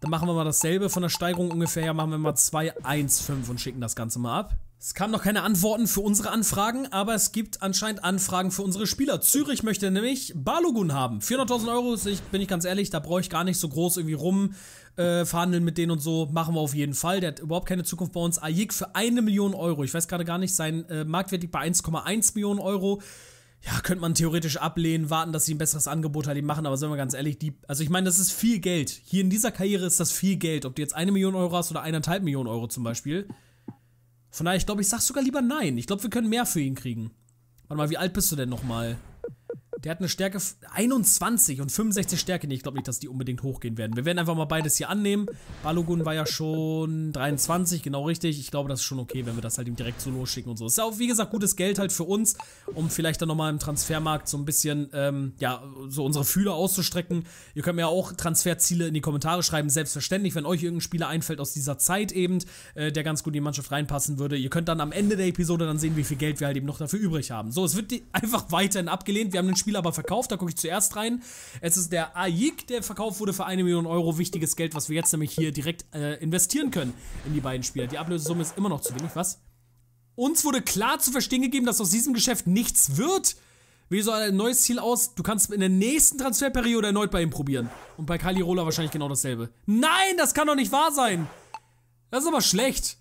S1: Dann machen wir mal dasselbe von der Steigerung ungefähr. Ja, machen wir mal 2,15 und schicken das Ganze mal ab. Es kamen noch keine Antworten für unsere Anfragen, aber es gibt anscheinend Anfragen für unsere Spieler. Zürich möchte nämlich Balogun haben. 400.000 Euro, bin ich ganz ehrlich, da brauche ich gar nicht so groß irgendwie rum äh, verhandeln mit denen und so, machen wir auf jeden Fall. Der hat überhaupt keine Zukunft bei uns. Ayik für eine Million Euro, ich weiß gerade gar nicht, sein äh, Marktwert liegt bei 1,1 Millionen Euro. Ja, könnte man theoretisch ablehnen, warten, dass sie ein besseres Angebot halt eben machen, aber sind wir ganz ehrlich, die, also ich meine, das ist viel Geld. Hier in dieser Karriere ist das viel Geld, ob du jetzt eine Million Euro hast oder eineinhalb Millionen Euro zum Beispiel. Von daher, ich glaube, ich sag sogar lieber nein. Ich glaube, wir können mehr für ihn kriegen. Warte mal, wie alt bist du denn nochmal? Der hat eine Stärke 21 und 65 Stärke. Nee, ich glaube nicht, dass die unbedingt hochgehen werden. Wir werden einfach mal beides hier annehmen. Balogun war ja schon 23, genau richtig. Ich glaube, das ist schon okay, wenn wir das halt ihm direkt so losschicken und so. Ist ja auch, wie gesagt, gutes Geld halt für uns, um vielleicht dann nochmal im Transfermarkt so ein bisschen, ähm, ja, so unsere Fühler auszustrecken. Ihr könnt mir ja auch Transferziele in die Kommentare schreiben, selbstverständlich, wenn euch irgendein Spieler einfällt aus dieser Zeit eben, äh, der ganz gut in die Mannschaft reinpassen würde. Ihr könnt dann am Ende der Episode dann sehen, wie viel Geld wir halt eben noch dafür übrig haben. So, es wird einfach weiterhin abgelehnt. Wir haben den Spieler Spiel aber verkauft. Da gucke ich zuerst rein. Es ist der AIK, der verkauft wurde für eine Million Euro. Wichtiges Geld, was wir jetzt nämlich hier direkt äh, investieren können in die beiden Spieler. Die Ablösesumme ist immer noch zu wenig. Was? Uns wurde klar zu verstehen gegeben, dass aus diesem Geschäft nichts wird. Wie soll ein neues Ziel aus? Du kannst in der nächsten Transferperiode erneut bei ihm probieren. Und bei Kali Rola wahrscheinlich genau dasselbe. Nein, das kann doch nicht wahr sein. Das ist aber schlecht.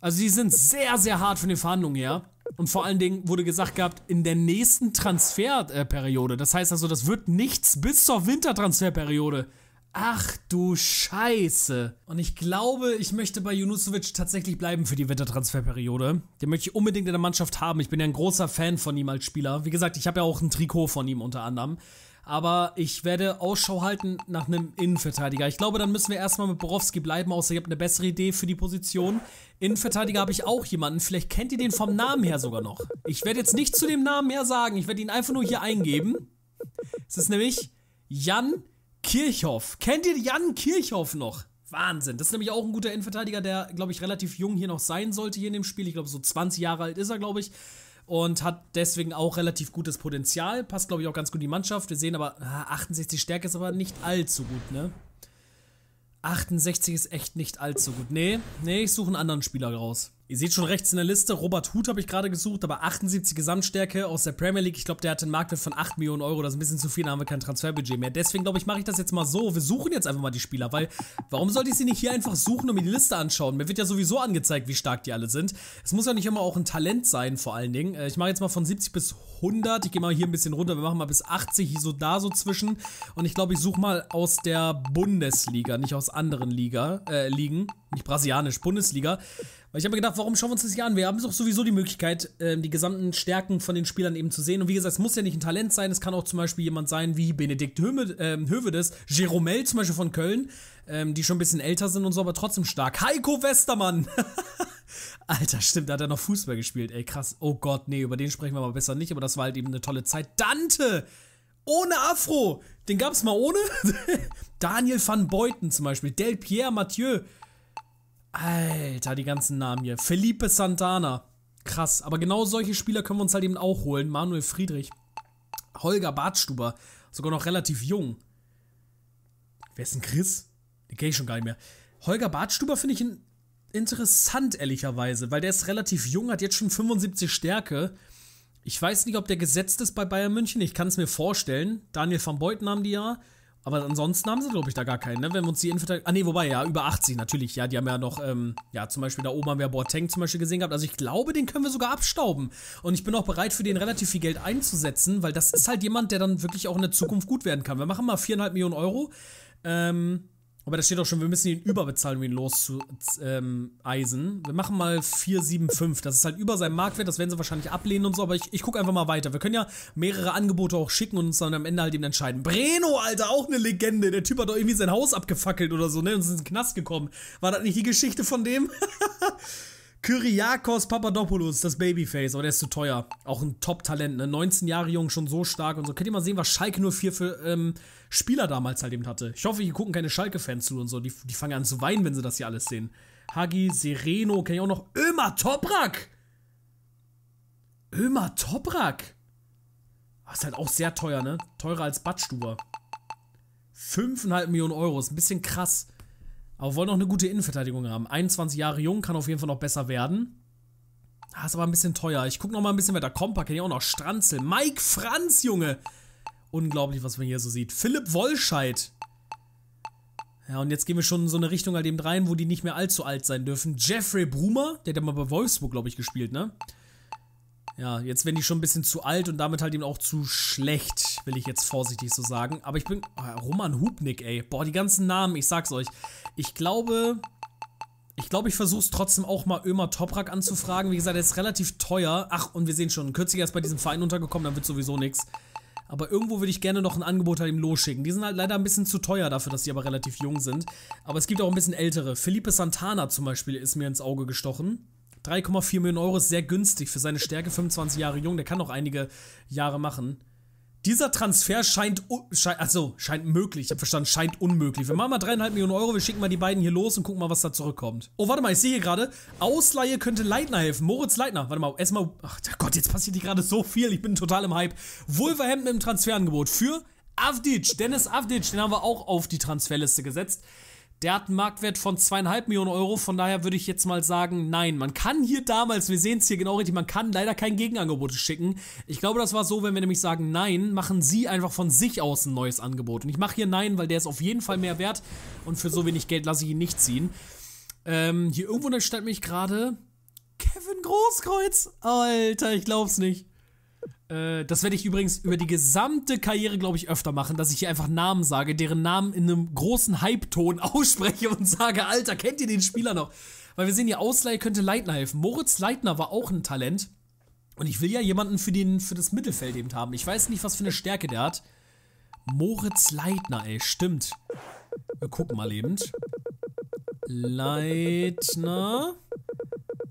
S1: Also die sind sehr, sehr hart von den Verhandlungen her. Und vor allen Dingen wurde gesagt gehabt, in der nächsten Transferperiode. Das heißt also, das wird nichts bis zur Wintertransferperiode. Ach du Scheiße. Und ich glaube, ich möchte bei Junusovic tatsächlich bleiben für die Wintertransferperiode. Den möchte ich unbedingt in der Mannschaft haben. Ich bin ja ein großer Fan von ihm als Spieler. Wie gesagt, ich habe ja auch ein Trikot von ihm unter anderem. Aber ich werde Ausschau halten nach einem Innenverteidiger. Ich glaube, dann müssen wir erstmal mit Borowski bleiben, außer ihr habt eine bessere Idee für die Position. Innenverteidiger habe ich auch jemanden. Vielleicht kennt ihr den vom Namen her sogar noch. Ich werde jetzt nicht zu dem Namen mehr sagen. Ich werde ihn einfach nur hier eingeben. Es ist nämlich Jan Kirchhoff. Kennt ihr Jan Kirchhoff noch? Wahnsinn. Das ist nämlich auch ein guter Innenverteidiger, der, glaube ich, relativ jung hier noch sein sollte hier in dem Spiel. Ich glaube, so 20 Jahre alt ist er, glaube ich und hat deswegen auch relativ gutes Potenzial. Passt, glaube ich, auch ganz gut in die Mannschaft. Wir sehen aber, 68 ah, Stärke ist aber nicht allzu gut, ne? 68 ist echt nicht allzu gut. Nee, nee, ich suche einen anderen Spieler raus. Ihr seht schon rechts in der Liste, Robert Huth habe ich gerade gesucht, aber 78 Gesamtstärke aus der Premier League. Ich glaube, der hat einen Marktwert von 8 Millionen Euro. Das ist ein bisschen zu viel, da haben wir kein Transferbudget mehr. Deswegen glaube ich, mache ich das jetzt mal so. Wir suchen jetzt einfach mal die Spieler, weil warum sollte ich sie nicht hier einfach suchen und mir die Liste anschauen? Mir wird ja sowieso angezeigt, wie stark die alle sind. Es muss ja nicht immer auch ein Talent sein, vor allen Dingen. Äh, ich mache jetzt mal von 70 bis 100. Ich gehe mal hier ein bisschen runter. Wir machen mal bis 80, hier so da so zwischen. Und ich glaube, ich suche mal aus der Bundesliga, nicht aus anderen Liga, äh, Ligen. Nicht brasilianisch, Bundesliga. Weil ich habe mir gedacht, warum schauen wir uns das nicht an? Wir haben doch sowieso die Möglichkeit, äh, die gesamten Stärken von den Spielern eben zu sehen. Und wie gesagt, es muss ja nicht ein Talent sein, es kann auch zum Beispiel jemand sein wie Benedikt Höme, äh, Hövedes, Jeromel zum Beispiel von Köln, äh, die schon ein bisschen älter sind und so, aber trotzdem stark. Heiko Westermann! Alter, stimmt, da hat er noch Fußball gespielt. Ey, krass. Oh Gott, nee, über den sprechen wir aber besser nicht, aber das war halt eben eine tolle Zeit. Dante! Ohne Afro! Den gab's mal ohne? Daniel van Beuten zum Beispiel, Del Pierre Mathieu, Alter, die ganzen Namen hier. Felipe Santana. Krass. Aber genau solche Spieler können wir uns halt eben auch holen. Manuel Friedrich. Holger Bartstuber. Sogar noch relativ jung. Wer ist denn Chris? Den kenne ich schon gar nicht mehr. Holger Bartstuber finde ich in interessant, ehrlicherweise, weil der ist relativ jung, hat jetzt schon 75 Stärke. Ich weiß nicht, ob der gesetzt ist bei Bayern München. Ich kann es mir vorstellen. Daniel van Beuten haben die ja. Aber ansonsten haben sie, glaube ich, da gar keinen, ne? Wenn wir uns die Infanterie. Ah, nee, wobei, ja, über 80 natürlich, ja. Die haben ja noch, ähm, ja, zum Beispiel da oben haben wir Boateng zum Beispiel gesehen gehabt. Also ich glaube, den können wir sogar abstauben. Und ich bin auch bereit, für den relativ viel Geld einzusetzen, weil das ist halt jemand, der dann wirklich auch in der Zukunft gut werden kann. Wir machen mal 4,5 Millionen Euro. Ähm, aber da steht auch schon, wir müssen ihn überbezahlen, um ihn loszueisen. Ähm, Eisen. wir machen mal 475. Das ist halt über seinem Marktwert, das werden sie wahrscheinlich ablehnen und so, aber ich, ich gucke einfach mal weiter. Wir können ja mehrere Angebote auch schicken und uns dann am Ende halt eben entscheiden. Breno, Alter, auch eine Legende. Der Typ hat doch irgendwie sein Haus abgefackelt oder so, ne? Und ist in den Knast gekommen. War das nicht die Geschichte von dem? Kyriakos Papadopoulos, das Babyface, aber der ist zu teuer. Auch ein Top-Talent, ne? 19 Jahre jung, schon so stark und so. Könnt ihr mal sehen, was Schalke 04 für ähm, Spieler damals halt eben hatte. Ich hoffe, hier gucken keine Schalke-Fans zu und so. Die, die fangen an zu weinen, wenn sie das hier alles sehen. Hagi, Sereno, kenne ich auch noch. Ömer Toprak! Ömer Toprak! Das ist halt auch sehr teuer, ne? Teurer als Badstuber. 5,5 Millionen Euro, ist ein bisschen krass. Aber wollen auch eine gute Innenverteidigung haben. 21 Jahre jung, kann auf jeden Fall noch besser werden. Ah, ist aber ein bisschen teuer. Ich gucke noch mal ein bisschen weiter. Kompa kenne ich auch noch. Stranzel. Mike Franz, Junge. Unglaublich, was man hier so sieht. Philipp Wollscheid. Ja, und jetzt gehen wir schon in so eine Richtung halt eben rein, wo die nicht mehr allzu alt sein dürfen. Jeffrey Brumer, der hat ja mal bei Wolfsburg, glaube ich, gespielt, ne? Ja, jetzt werden die schon ein bisschen zu alt und damit halt eben auch zu schlecht, will ich jetzt vorsichtig so sagen. Aber ich bin. Ah, Roman Hubnik, ey. Boah, die ganzen Namen, ich sag's euch. Ich glaube. Ich glaube, ich versuch's trotzdem auch mal Ömer Toprak anzufragen. Wie gesagt, er ist relativ teuer. Ach, und wir sehen schon, kürzlich erst bei diesem Verein untergekommen, dann wird sowieso nichts. Aber irgendwo würde ich gerne noch ein Angebot halt ihm losschicken. Die sind halt leider ein bisschen zu teuer dafür, dass die aber relativ jung sind. Aber es gibt auch ein bisschen ältere. Felipe Santana zum Beispiel ist mir ins Auge gestochen. 3,4 Millionen Euro ist sehr günstig für seine Stärke, 25 Jahre jung, der kann noch einige Jahre machen. Dieser Transfer scheint, scheint also scheint möglich, ich hab verstanden, scheint unmöglich. Wir machen mal 3,5 Millionen Euro, wir schicken mal die beiden hier los und gucken mal, was da zurückkommt. Oh, warte mal, ich sehe hier gerade, Ausleihe könnte Leitner helfen, Moritz Leitner. Warte mal, erstmal, ach Gott, jetzt passiert hier gerade so viel, ich bin total im Hype. Wolverhampton im Transferangebot für Avdic, Dennis Avdic, den haben wir auch auf die Transferliste gesetzt. Der hat einen Marktwert von zweieinhalb Millionen Euro, von daher würde ich jetzt mal sagen, nein. Man kann hier damals, wir sehen es hier genau richtig, man kann leider kein Gegenangebot schicken. Ich glaube, das war so, wenn wir nämlich sagen, nein, machen sie einfach von sich aus ein neues Angebot. Und ich mache hier nein, weil der ist auf jeden Fall mehr wert und für so wenig Geld lasse ich ihn nicht ziehen. Ähm, hier irgendwo stand mich gerade Kevin Großkreuz. Alter, ich glaub's nicht. Äh, das werde ich übrigens über die gesamte Karriere, glaube ich, öfter machen, dass ich hier einfach Namen sage, deren Namen in einem großen Hype-Ton ausspreche und sage, Alter, kennt ihr den Spieler noch? Weil wir sehen hier, Ausleihe könnte Leitner helfen. Moritz Leitner war auch ein Talent. Und ich will ja jemanden für, den, für das Mittelfeld eben haben. Ich weiß nicht, was für eine Stärke der hat. Moritz Leitner, ey, stimmt. Wir gucken mal eben. Leitner.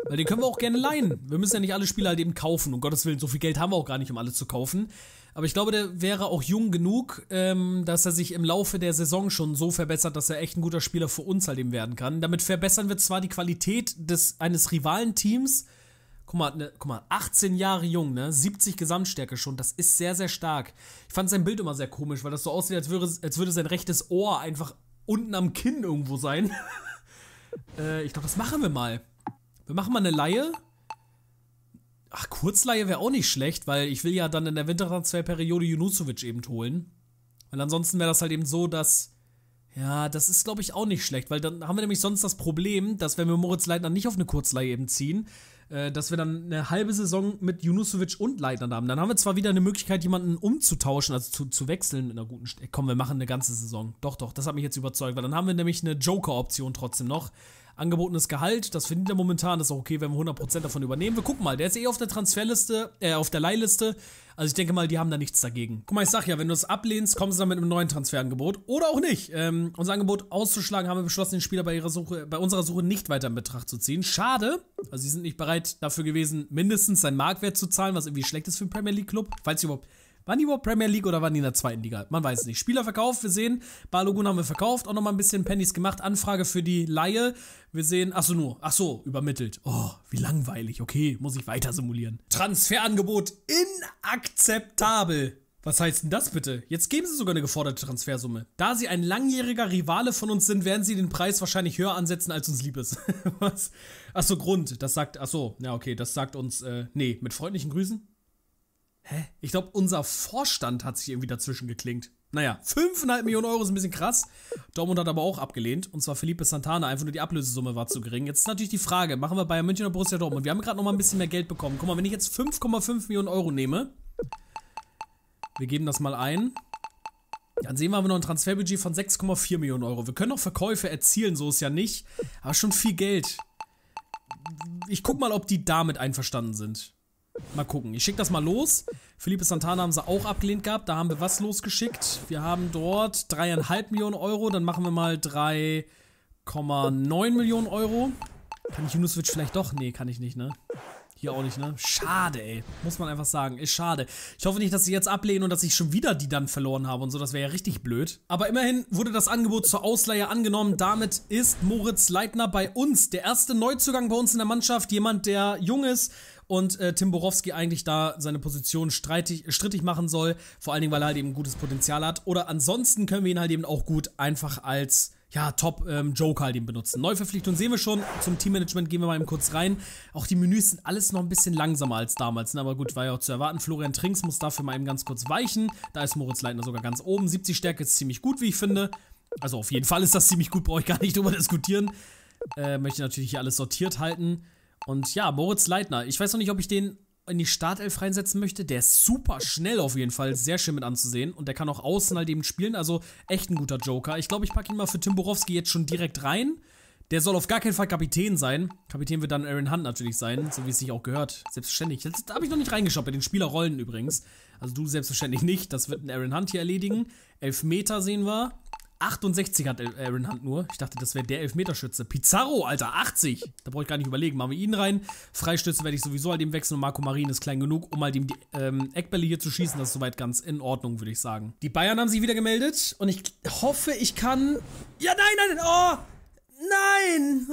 S1: Weil den können wir auch gerne leihen. Wir müssen ja nicht alle Spieler halt eben kaufen. Um Gottes Willen, so viel Geld haben wir auch gar nicht, um alle zu kaufen. Aber ich glaube, der wäre auch jung genug, ähm, dass er sich im Laufe der Saison schon so verbessert, dass er echt ein guter Spieler für uns halt eben werden kann. Damit verbessern wir zwar die Qualität des, eines Rivalenteams. Guck mal, ne, guck mal, 18 Jahre jung, ne? 70 Gesamtstärke schon. Das ist sehr, sehr stark. Ich fand sein Bild immer sehr komisch, weil das so aussieht, als würde, als würde sein rechtes Ohr einfach unten am Kinn irgendwo sein. äh, ich glaube, das machen wir mal. Wir machen mal eine Laie. Ach, Kurzleihe wäre auch nicht schlecht, weil ich will ja dann in der Wintertransferperiode Junuzovic eben holen. Weil ansonsten wäre das halt eben so, dass. Ja, das ist, glaube ich, auch nicht schlecht, weil dann haben wir nämlich sonst das Problem, dass wenn wir Moritz Leitner nicht auf eine Kurzleihe eben ziehen, äh, dass wir dann eine halbe Saison mit Junusovic und Leitner haben. Dann haben wir zwar wieder eine Möglichkeit, jemanden umzutauschen, also zu, zu wechseln in einer guten St Komm, wir machen eine ganze Saison. Doch, doch, das hat mich jetzt überzeugt, weil dann haben wir nämlich eine Joker-Option trotzdem noch angebotenes Gehalt. Das findet er momentan. Das ist auch okay, wenn wir 100% davon übernehmen. Wir gucken mal. Der ist eh auf der Transferliste, äh, auf der Leihliste. Also ich denke mal, die haben da nichts dagegen. Guck mal, ich sag ja, wenn du es ablehnst, kommen sie dann mit einem neuen Transferangebot. Oder auch nicht. Ähm, unser Angebot auszuschlagen, haben wir beschlossen, den Spieler bei, ihrer Suche, bei unserer Suche nicht weiter in Betracht zu ziehen. Schade. Also sie sind nicht bereit dafür gewesen, mindestens seinen Marktwert zu zahlen, was irgendwie schlecht ist für einen Premier League Club. Falls sie überhaupt waren die überhaupt Premier League oder waren die in der zweiten Liga? Man weiß es nicht. Spieler verkauft, wir sehen, Balogun haben wir verkauft, auch nochmal ein bisschen Pennies gemacht, Anfrage für die Laie. Wir sehen, achso nur, achso, übermittelt. Oh, wie langweilig. Okay, muss ich weiter simulieren. Transferangebot inakzeptabel. Was heißt denn das bitte? Jetzt geben sie sogar eine geforderte Transfersumme. Da sie ein langjähriger Rivale von uns sind, werden sie den Preis wahrscheinlich höher ansetzen, als uns lieb ist. Was? Achso, Grund. Das sagt, achso, ja, okay, das sagt uns, äh, nee, mit freundlichen Grüßen. Hä? Ich glaube, unser Vorstand hat sich irgendwie dazwischen geklingt. Naja, 5,5 Millionen Euro ist ein bisschen krass. Dortmund hat aber auch abgelehnt. Und zwar Felipe Santana. Einfach nur die Ablösesumme war zu gering. Jetzt ist natürlich die Frage, machen wir Bayern München oder Borussia Dortmund? Wir haben gerade noch mal ein bisschen mehr Geld bekommen. Guck mal, wenn ich jetzt 5,5 Millionen Euro nehme, wir geben das mal ein, dann sehen wir, haben wir noch ein Transferbudget von 6,4 Millionen Euro. Wir können noch Verkäufe erzielen, so ist ja nicht. Aber schon viel Geld. Ich guck mal, ob die damit einverstanden sind. Mal gucken. Ich schicke das mal los. Felipe Santana haben sie auch abgelehnt gehabt. Da haben wir was losgeschickt. Wir haben dort dreieinhalb Millionen Euro. Dann machen wir mal 3,9 Millionen Euro. Kann ich Junosovic vielleicht doch? Nee, kann ich nicht, ne? Hier auch nicht, ne? Schade, ey. Muss man einfach sagen. Ist schade. Ich hoffe nicht, dass sie jetzt ablehnen und dass ich schon wieder die dann verloren habe und so. Das wäre ja richtig blöd. Aber immerhin wurde das Angebot zur Ausleihe angenommen. Damit ist Moritz Leitner bei uns. Der erste Neuzugang bei uns in der Mannschaft. Jemand, der jung ist, und äh, Tim Borowski eigentlich da seine Position streitig, strittig machen soll, vor allen Dingen, weil er halt eben gutes Potenzial hat. Oder ansonsten können wir ihn halt eben auch gut einfach als ja, top ähm, Joker halt eben benutzen. Neuverpflichtung sehen wir schon. Zum Teammanagement gehen wir mal eben kurz rein. Auch die Menüs sind alles noch ein bisschen langsamer als damals. Ne? Aber gut, war ja auch zu erwarten. Florian Trinks muss dafür mal eben ganz kurz weichen. Da ist Moritz Leitner sogar ganz oben. 70 Stärke ist ziemlich gut, wie ich finde. Also auf jeden Fall ist das ziemlich gut, brauche ich gar nicht drüber diskutieren. Äh, möchte natürlich hier alles sortiert halten. Und ja, Moritz Leitner. Ich weiß noch nicht, ob ich den in die Startelf reinsetzen möchte. Der ist super schnell auf jeden Fall. Sehr schön mit anzusehen. Und der kann auch außen halt eben spielen. Also echt ein guter Joker. Ich glaube, ich packe ihn mal für Tim Borowski jetzt schon direkt rein. Der soll auf gar keinen Fall Kapitän sein. Kapitän wird dann Aaron Hunt natürlich sein, so wie es sich auch gehört. Selbstverständlich. Das habe ich noch nicht reingeschaut bei den Spielerrollen übrigens. Also du selbstverständlich nicht. Das wird ein Aaron Hunt hier erledigen. Elf Meter sehen wir. 68 hat Aaron Hunt nur. Ich dachte, das wäre der Elfmeterschütze. Pizarro, Alter, 80. Da brauche ich gar nicht überlegen. Machen wir ihn rein. Freistöße werde ich sowieso halt dem wechseln. Und Marco Marin ist klein genug, um halt ihm die ähm, Eckbälle hier zu schießen. Das ist soweit ganz in Ordnung, würde ich sagen. Die Bayern haben sich wieder gemeldet. Und ich hoffe, ich kann... Ja, nein, nein, oh! Nein!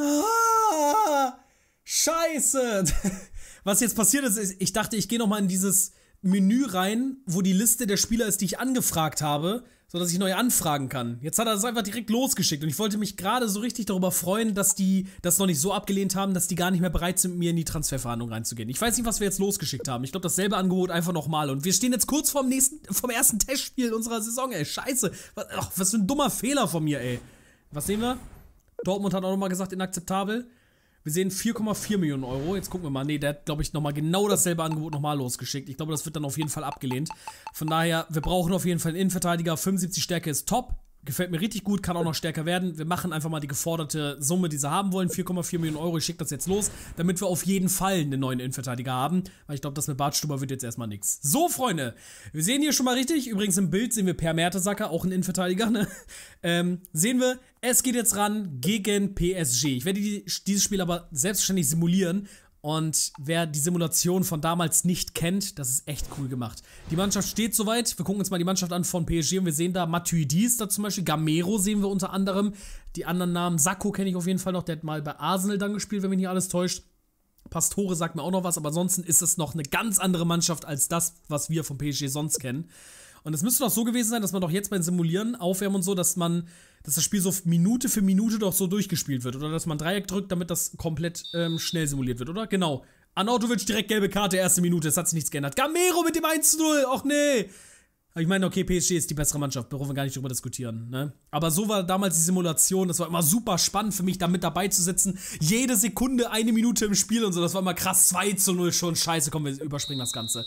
S1: Ah, scheiße! Was jetzt passiert ist, ist ich dachte, ich gehe nochmal in dieses Menü rein, wo die Liste der Spieler ist, die ich angefragt habe so dass ich neu anfragen kann. Jetzt hat er das einfach direkt losgeschickt und ich wollte mich gerade so richtig darüber freuen, dass die das noch nicht so abgelehnt haben, dass die gar nicht mehr bereit sind, mir in die Transferverhandlung reinzugehen. Ich weiß nicht, was wir jetzt losgeschickt haben. Ich glaube, dasselbe Angebot einfach nochmal und wir stehen jetzt kurz vorm nächsten, vom ersten Testspiel unserer Saison, ey. Scheiße. Was, ach, was für ein dummer Fehler von mir, ey. Was sehen wir? Dortmund hat auch nochmal gesagt, inakzeptabel. Wir sehen 4,4 Millionen Euro. Jetzt gucken wir mal. Nee, der hat, glaube ich, nochmal genau dasselbe Angebot nochmal losgeschickt. Ich glaube, das wird dann auf jeden Fall abgelehnt. Von daher, wir brauchen auf jeden Fall einen Innenverteidiger. 75 Stärke ist top. Gefällt mir richtig gut, kann auch noch stärker werden. Wir machen einfach mal die geforderte Summe, die sie haben wollen. 4,4 Millionen Euro, ich schicke das jetzt los, damit wir auf jeden Fall einen neuen Innenverteidiger haben. Weil ich glaube, das mit Bartstuber wird jetzt erstmal nichts. So, Freunde, wir sehen hier schon mal richtig. Übrigens im Bild sehen wir Per Mertesacker, auch ein Innenverteidiger. Ne? Ähm, sehen wir, es geht jetzt ran gegen PSG. Ich werde die, dieses Spiel aber selbstständig simulieren, und wer die Simulation von damals nicht kennt, das ist echt cool gemacht. Die Mannschaft steht soweit. Wir gucken uns mal die Mannschaft an von PSG und wir sehen da Matuidi da zum Beispiel. Gamero sehen wir unter anderem. Die anderen Namen, Sacco kenne ich auf jeden Fall noch. Der hat mal bei Arsenal dann gespielt, wenn mich nicht alles täuscht. Pastore sagt mir auch noch was, aber ansonsten ist es noch eine ganz andere Mannschaft als das, was wir vom PSG sonst kennen. Und es müsste doch so gewesen sein, dass man doch jetzt beim Simulieren, Aufwärmen und so, dass man, dass das Spiel so Minute für Minute doch so durchgespielt wird. Oder dass man Dreieck drückt, damit das komplett ähm, schnell simuliert wird, oder? Genau. Anautovic direkt gelbe Karte, erste Minute, es hat sich nichts geändert. Gamero mit dem 1-0, och nee. Aber ich meine, okay, PSG ist die bessere Mannschaft, brauchen wir gar nicht drüber diskutieren. Ne? Aber so war damals die Simulation, das war immer super spannend für mich, da mit dabei zu sitzen. Jede Sekunde eine Minute im Spiel und so, das war immer krass, 2 zu 0 schon, scheiße, komm, wir überspringen das Ganze.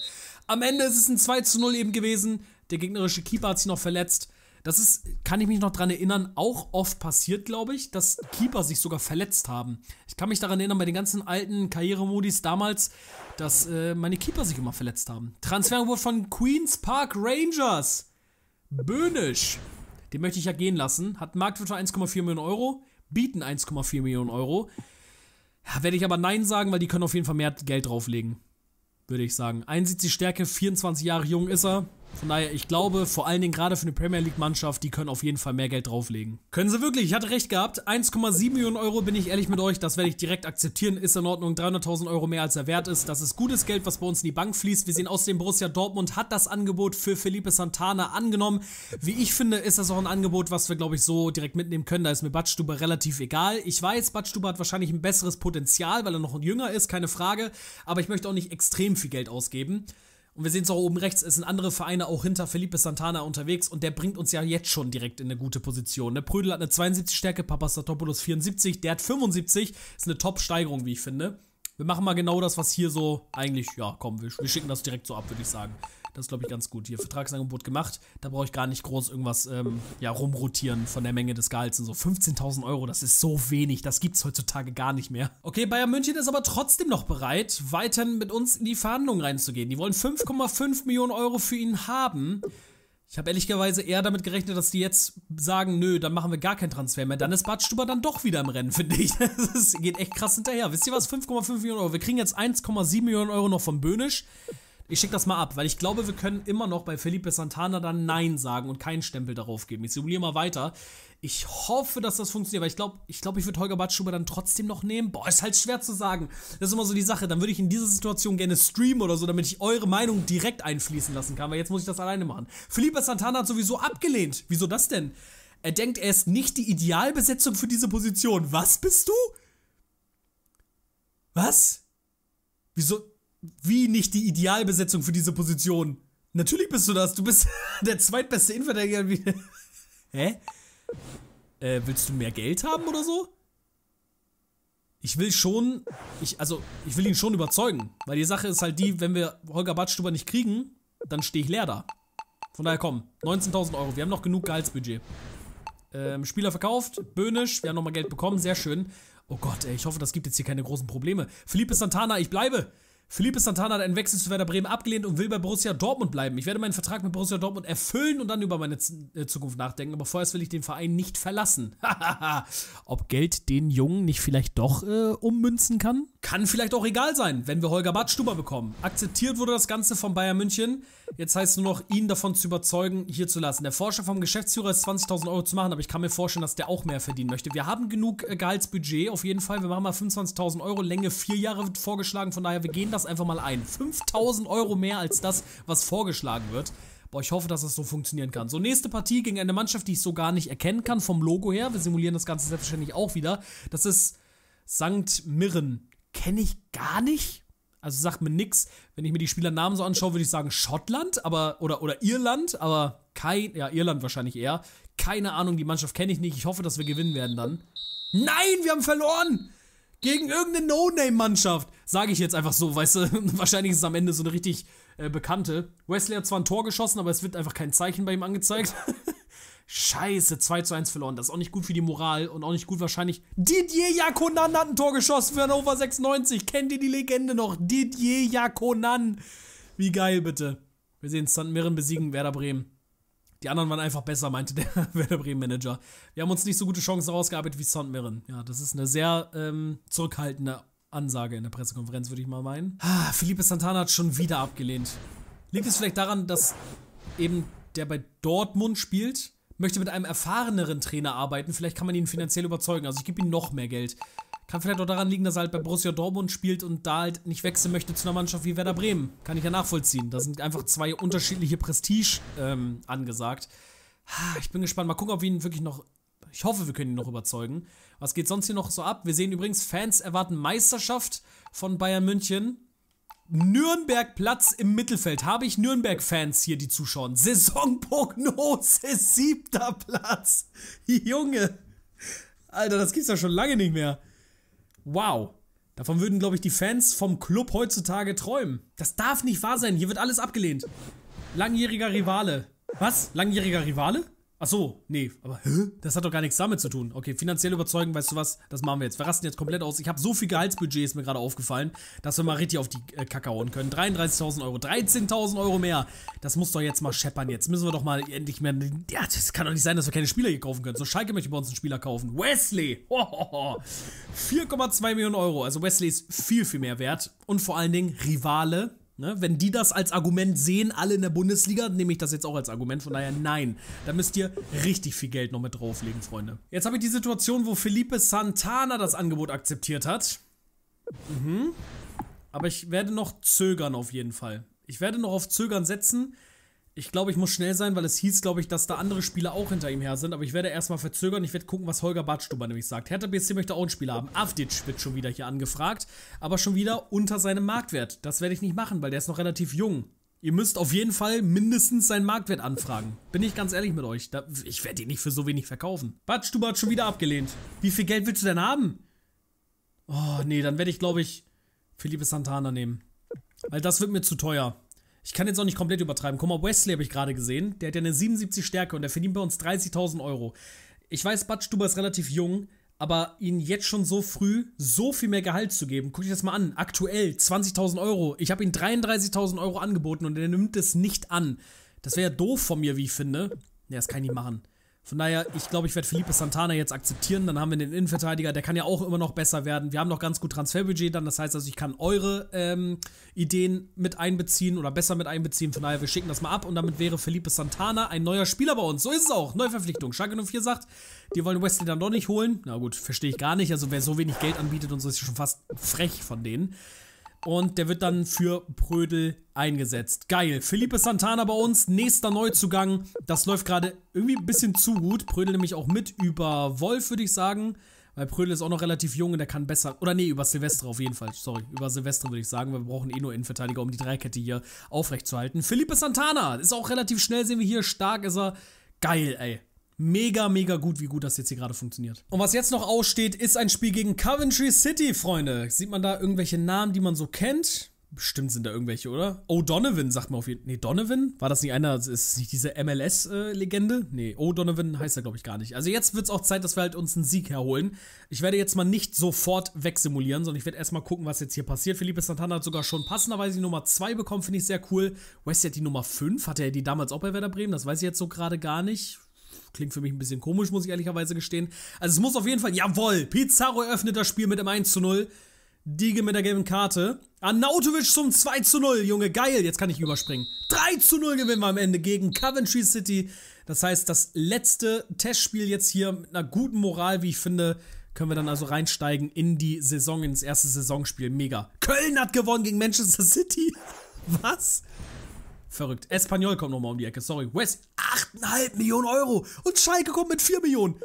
S1: Am Ende ist es ein 2 zu 0 eben gewesen der gegnerische Keeper hat sich noch verletzt. Das ist, kann ich mich noch daran erinnern, auch oft passiert, glaube ich, dass Keeper sich sogar verletzt haben. Ich kann mich daran erinnern, bei den ganzen alten Karrieremodis damals, dass äh, meine Keeper sich immer verletzt haben. Transfergebot von Queens Park Rangers. Böhnisch. Den möchte ich ja gehen lassen. Hat Marktwert 1,4 Millionen Euro, bieten 1,4 Millionen Euro. Ja, werde ich aber Nein sagen, weil die können auf jeden Fall mehr Geld drauflegen. Würde ich sagen. die Stärke, 24 Jahre jung ist er. Von daher, ich glaube, vor allen Dingen gerade für eine Premier League-Mannschaft, die können auf jeden Fall mehr Geld drauflegen. Können sie wirklich, ich hatte recht gehabt. 1,7 Millionen Euro, bin ich ehrlich mit euch, das werde ich direkt akzeptieren. Ist in Ordnung, 300.000 Euro mehr als er wert ist. Das ist gutes Geld, was bei uns in die Bank fließt. Wir sehen aus dem Borussia Dortmund hat das Angebot für Felipe Santana angenommen. Wie ich finde, ist das auch ein Angebot, was wir, glaube ich, so direkt mitnehmen können. Da ist mir Batstube relativ egal. Ich weiß, Batstube hat wahrscheinlich ein besseres Potenzial, weil er noch jünger ist, keine Frage. Aber ich möchte auch nicht extrem viel Geld ausgeben. Und wir sehen es auch oben rechts, es sind andere Vereine auch hinter Felipe Santana unterwegs und der bringt uns ja jetzt schon direkt in eine gute Position. Der ne? Prödel hat eine 72 Stärke, Papastatopoulos 74, der hat 75, ist eine Top-Steigerung, wie ich finde. Wir machen mal genau das, was hier so eigentlich, ja komm, wir, wir schicken das direkt so ab, würde ich sagen. Das ist, glaube ich, ganz gut. Hier Vertragsangebot gemacht. Da brauche ich gar nicht groß irgendwas ähm, ja, rumrotieren von der Menge des Gehalts und so. 15.000 Euro, das ist so wenig. Das gibt es heutzutage gar nicht mehr. Okay, Bayern München ist aber trotzdem noch bereit, weiterhin mit uns in die Verhandlungen reinzugehen. Die wollen 5,5 Millionen Euro für ihn haben. Ich habe ehrlicherweise eher damit gerechnet, dass die jetzt sagen, nö, dann machen wir gar keinen Transfer mehr. Dann ist Badstuber dann doch wieder im Rennen, finde ich. Das geht echt krass hinterher. Wisst ihr was? 5,5 Millionen Euro. Wir kriegen jetzt 1,7 Millionen Euro noch von Bönisch. Ich schicke das mal ab, weil ich glaube, wir können immer noch bei Felipe Santana dann Nein sagen und keinen Stempel darauf geben. Ich simuliere mal weiter. Ich hoffe, dass das funktioniert, weil ich glaube, ich, glaub, ich würde Holger Badstuber dann trotzdem noch nehmen. Boah, ist halt schwer zu sagen. Das ist immer so die Sache. Dann würde ich in dieser Situation gerne streamen oder so, damit ich eure Meinung direkt einfließen lassen kann, weil jetzt muss ich das alleine machen. Felipe Santana hat sowieso abgelehnt. Wieso das denn? Er denkt, er ist nicht die Idealbesetzung für diese Position. Was bist du? Was? Wieso? wie nicht die Idealbesetzung für diese Position. Natürlich bist du das. Du bist der zweitbeste Innenverteidiger. Hä? Äh, willst du mehr Geld haben oder so? Ich will schon, ich, also, ich will ihn schon überzeugen. Weil die Sache ist halt die, wenn wir Holger Badstuber nicht kriegen, dann stehe ich leer da. Von daher komm, 19.000 Euro. Wir haben noch genug Gehaltsbudget. Ähm, Spieler verkauft, Bönisch, wir haben nochmal Geld bekommen, sehr schön. Oh Gott, ey, ich hoffe, das gibt jetzt hier keine großen Probleme. Felipe Santana, ich bleibe. Felipe Santana hat einen Wechsel zu Werder Bremen abgelehnt und will bei Borussia Dortmund bleiben. Ich werde meinen Vertrag mit Borussia Dortmund erfüllen und dann über meine äh, Zukunft nachdenken. Aber vorerst will ich den Verein nicht verlassen. Ob Geld den Jungen nicht vielleicht doch äh, ummünzen kann? Kann vielleicht auch egal sein, wenn wir Holger Badstuber bekommen. Akzeptiert wurde das Ganze von Bayern München. Jetzt heißt es nur noch, ihn davon zu überzeugen, hier zu lassen. Der Forscher vom Geschäftsführer ist 20.000 Euro zu machen, aber ich kann mir vorstellen, dass der auch mehr verdienen möchte. Wir haben genug äh, Gehaltsbudget auf jeden Fall. Wir machen mal 25.000 Euro. Länge vier Jahre wird vorgeschlagen. Von daher, wir gehen das das einfach mal ein. 5000 Euro mehr als das, was vorgeschlagen wird. Boah, ich hoffe, dass das so funktionieren kann. So, nächste Partie gegen eine Mannschaft, die ich so gar nicht erkennen kann vom Logo her. Wir simulieren das Ganze selbstverständlich auch wieder. Das ist Sankt Mirren. Kenne ich gar nicht. Also sagt mir nix. Wenn ich mir die Spielernamen so anschaue, würde ich sagen Schottland, aber oder, oder Irland, aber kein, ja, Irland wahrscheinlich eher. Keine Ahnung, die Mannschaft kenne ich nicht. Ich hoffe, dass wir gewinnen werden dann. Nein, wir haben verloren! Gegen irgendeine No-Name-Mannschaft. Sage ich jetzt einfach so, weißt du. Wahrscheinlich ist es am Ende so eine richtig äh, bekannte. Wesley hat zwar ein Tor geschossen, aber es wird einfach kein Zeichen bei ihm angezeigt. Scheiße, 2 zu 1 verloren. Das ist auch nicht gut für die Moral und auch nicht gut wahrscheinlich. Didier Jakonan hat ein Tor geschossen für Hannover 96. Kennt ihr die Legende noch? Didier Jakonan. Wie geil, bitte. Wir sehen St. Mirren besiegen Werder Bremen. Die anderen waren einfach besser, meinte der Werder Bremen-Manager. Wir haben uns nicht so gute Chancen rausgearbeitet wie St. Mirren. Ja, das ist eine sehr ähm, zurückhaltende Ansage in der Pressekonferenz, würde ich mal meinen. Ah, Felipe Santana hat schon wieder abgelehnt. Liegt es vielleicht daran, dass eben der bei Dortmund spielt, möchte mit einem erfahreneren Trainer arbeiten. Vielleicht kann man ihn finanziell überzeugen. Also ich gebe ihm noch mehr Geld. Kann vielleicht auch daran liegen, dass er halt bei Borussia Dortmund spielt und da halt nicht wechseln möchte zu einer Mannschaft wie Werder Bremen. Kann ich ja nachvollziehen. Da sind einfach zwei unterschiedliche Prestige ähm, angesagt. Ich bin gespannt. Mal gucken, ob wir ihn wirklich noch. Ich hoffe, wir können ihn noch überzeugen. Was geht sonst hier noch so ab? Wir sehen übrigens, Fans erwarten Meisterschaft von Bayern München. Nürnberg Platz im Mittelfeld. Habe ich Nürnberg-Fans hier, die zuschauen? Saisonprognose, siebter Platz. Junge. Alter, das gibt's ja schon lange nicht mehr. Wow. Davon würden, glaube ich, die Fans vom Club heutzutage träumen. Das darf nicht wahr sein. Hier wird alles abgelehnt. Langjähriger Rivale. Was? Langjähriger Rivale? Ach so, nee, aber hä? das hat doch gar nichts damit zu tun. Okay, finanziell überzeugen, weißt du was, das machen wir jetzt. Wir rasten jetzt komplett aus. Ich habe so viel Gehaltsbudget, ist mir gerade aufgefallen, dass wir mal richtig auf die äh, Kacke hauen können. 33.000 Euro, 13.000 Euro mehr. Das muss doch jetzt mal scheppern. Jetzt müssen wir doch mal endlich mehr... Ja, das kann doch nicht sein, dass wir keine Spieler hier kaufen können. So, Schalke möchte bei uns einen Spieler kaufen. Wesley! 4,2 Millionen Euro. Also Wesley ist viel, viel mehr wert. Und vor allen Dingen Rivale Ne? Wenn die das als Argument sehen, alle in der Bundesliga, nehme ich das jetzt auch als Argument. Von daher nein. Da müsst ihr richtig viel Geld noch mit drauflegen, Freunde. Jetzt habe ich die Situation, wo Felipe Santana das Angebot akzeptiert hat. Mhm. Aber ich werde noch zögern auf jeden Fall. Ich werde noch auf Zögern setzen, ich glaube, ich muss schnell sein, weil es hieß, glaube ich, dass da andere Spieler auch hinter ihm her sind. Aber ich werde erstmal verzögern. Ich werde gucken, was Holger Badstuber nämlich sagt. Hertha BSC möchte auch einen Spieler haben. Avdic wird schon wieder hier angefragt. Aber schon wieder unter seinem Marktwert. Das werde ich nicht machen, weil der ist noch relativ jung. Ihr müsst auf jeden Fall mindestens seinen Marktwert anfragen. Bin ich ganz ehrlich mit euch. Da, ich werde ihn nicht für so wenig verkaufen. Badstuber hat schon wieder abgelehnt. Wie viel Geld willst du denn haben? Oh, nee, dann werde ich, glaube ich, Felipe Santana nehmen. Weil das wird mir zu teuer. Ich kann jetzt auch nicht komplett übertreiben. Guck mal, Wesley habe ich gerade gesehen. Der hat ja eine 77 Stärke und der verdient bei uns 30.000 Euro. Ich weiß, Bud Stuber ist relativ jung, aber ihn jetzt schon so früh so viel mehr Gehalt zu geben, guck dich das mal an. Aktuell 20.000 Euro. Ich habe ihm 33.000 Euro angeboten und er nimmt es nicht an. Das wäre ja doof von mir, wie ich finde. Ja, das kann ich nicht machen. Von daher, ich glaube, ich werde Felipe Santana jetzt akzeptieren. Dann haben wir den Innenverteidiger, der kann ja auch immer noch besser werden. Wir haben noch ganz gut Transferbudget dann. Das heißt also, ich kann eure ähm, Ideen mit einbeziehen oder besser mit einbeziehen. Von daher, wir schicken das mal ab und damit wäre Felipe Santana ein neuer Spieler bei uns. So ist es auch. Neuverpflichtung. Schalke 04 sagt, die wollen Wesley dann doch nicht holen. Na gut, verstehe ich gar nicht. Also, wer so wenig Geld anbietet und so, ist schon fast frech von denen und der wird dann für Prödel eingesetzt. Geil. Felipe Santana bei uns, nächster Neuzugang. Das läuft gerade irgendwie ein bisschen zu gut. Prödel nämlich auch mit über Wolf, würde ich sagen. Weil Prödel ist auch noch relativ jung und der kann besser. Oder nee, über Silvestre auf jeden Fall. Sorry, über Silvestre würde ich sagen. Weil wir brauchen eh nur Innenverteidiger, um die Dreikette hier aufrechtzuerhalten. Felipe Santana ist auch relativ schnell, sehen wir hier. Stark ist er. Geil, ey. Mega, mega gut, wie gut das jetzt hier gerade funktioniert. Und was jetzt noch aussteht, ist ein Spiel gegen Coventry City, Freunde. Sieht man da irgendwelche Namen, die man so kennt? Bestimmt sind da irgendwelche, oder? O'Donovan sagt man auf jeden Fall. Nee, Donovan? War das nicht einer? Ist das nicht diese MLS-Legende? Nee, O'Donovan heißt er, glaube ich, gar nicht. Also jetzt wird es auch Zeit, dass wir halt uns einen Sieg herholen. Ich werde jetzt mal nicht sofort wegsimulieren, sondern ich werde erstmal gucken, was jetzt hier passiert. Felipe Santana hat sogar schon passenderweise die Nummer 2 bekommen, finde ich sehr cool. West hat die Nummer 5. Hatte er die damals auch bei Werder Bremen? Das weiß ich jetzt so gerade gar nicht klingt für mich ein bisschen komisch, muss ich ehrlicherweise gestehen. Also es muss auf jeden Fall, jawohl, Pizarro eröffnet das Spiel mit dem 1 zu 0. Diege mit der gelben Karte. Arnautovic zum 2 zu 0, Junge, geil, jetzt kann ich überspringen. 3 zu 0 gewinnen wir am Ende gegen Coventry City. Das heißt, das letzte Testspiel jetzt hier mit einer guten Moral, wie ich finde, können wir dann also reinsteigen in die Saison, ins erste Saisonspiel. Mega. Köln hat gewonnen gegen Manchester City. Was? Verrückt. Espanyol kommt nochmal um die Ecke, sorry. West, 8,5 Millionen Euro. Und Schalke kommt mit 4 Millionen.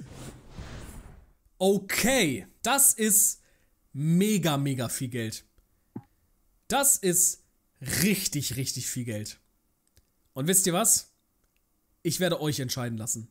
S1: Okay, das ist mega, mega viel Geld. Das ist richtig, richtig viel Geld. Und wisst ihr was? Ich werde euch entscheiden lassen.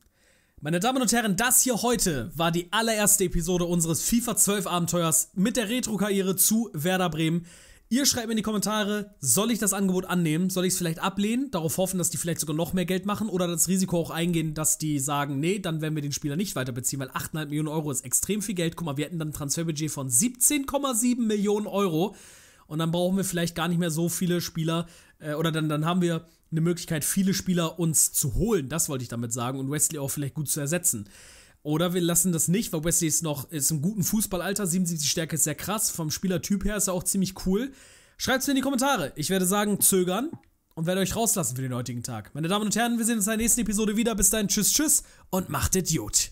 S1: Meine Damen und Herren, das hier heute war die allererste Episode unseres FIFA 12 Abenteuers mit der Retro-Karriere zu Werder Bremen. Ihr schreibt mir in die Kommentare, soll ich das Angebot annehmen? Soll ich es vielleicht ablehnen? Darauf hoffen, dass die vielleicht sogar noch mehr Geld machen oder das Risiko auch eingehen, dass die sagen, nee, dann werden wir den Spieler nicht weiter beziehen, weil 8,5 Millionen Euro ist extrem viel Geld. Guck mal, wir hätten dann ein Transferbudget von 17,7 Millionen Euro und dann brauchen wir vielleicht gar nicht mehr so viele Spieler äh, oder dann, dann haben wir eine Möglichkeit, viele Spieler uns zu holen. Das wollte ich damit sagen und Wesley auch vielleicht gut zu ersetzen. Oder wir lassen das nicht, weil Wesley ist noch ist im guten Fußballalter, 77 Stärke ist sehr krass, vom Spielertyp her ist er auch ziemlich cool. Schreibt es mir in die Kommentare. Ich werde sagen, zögern und werde euch rauslassen für den heutigen Tag. Meine Damen und Herren, wir sehen uns in der nächsten Episode wieder. Bis dahin, tschüss, tschüss und macht Idiot.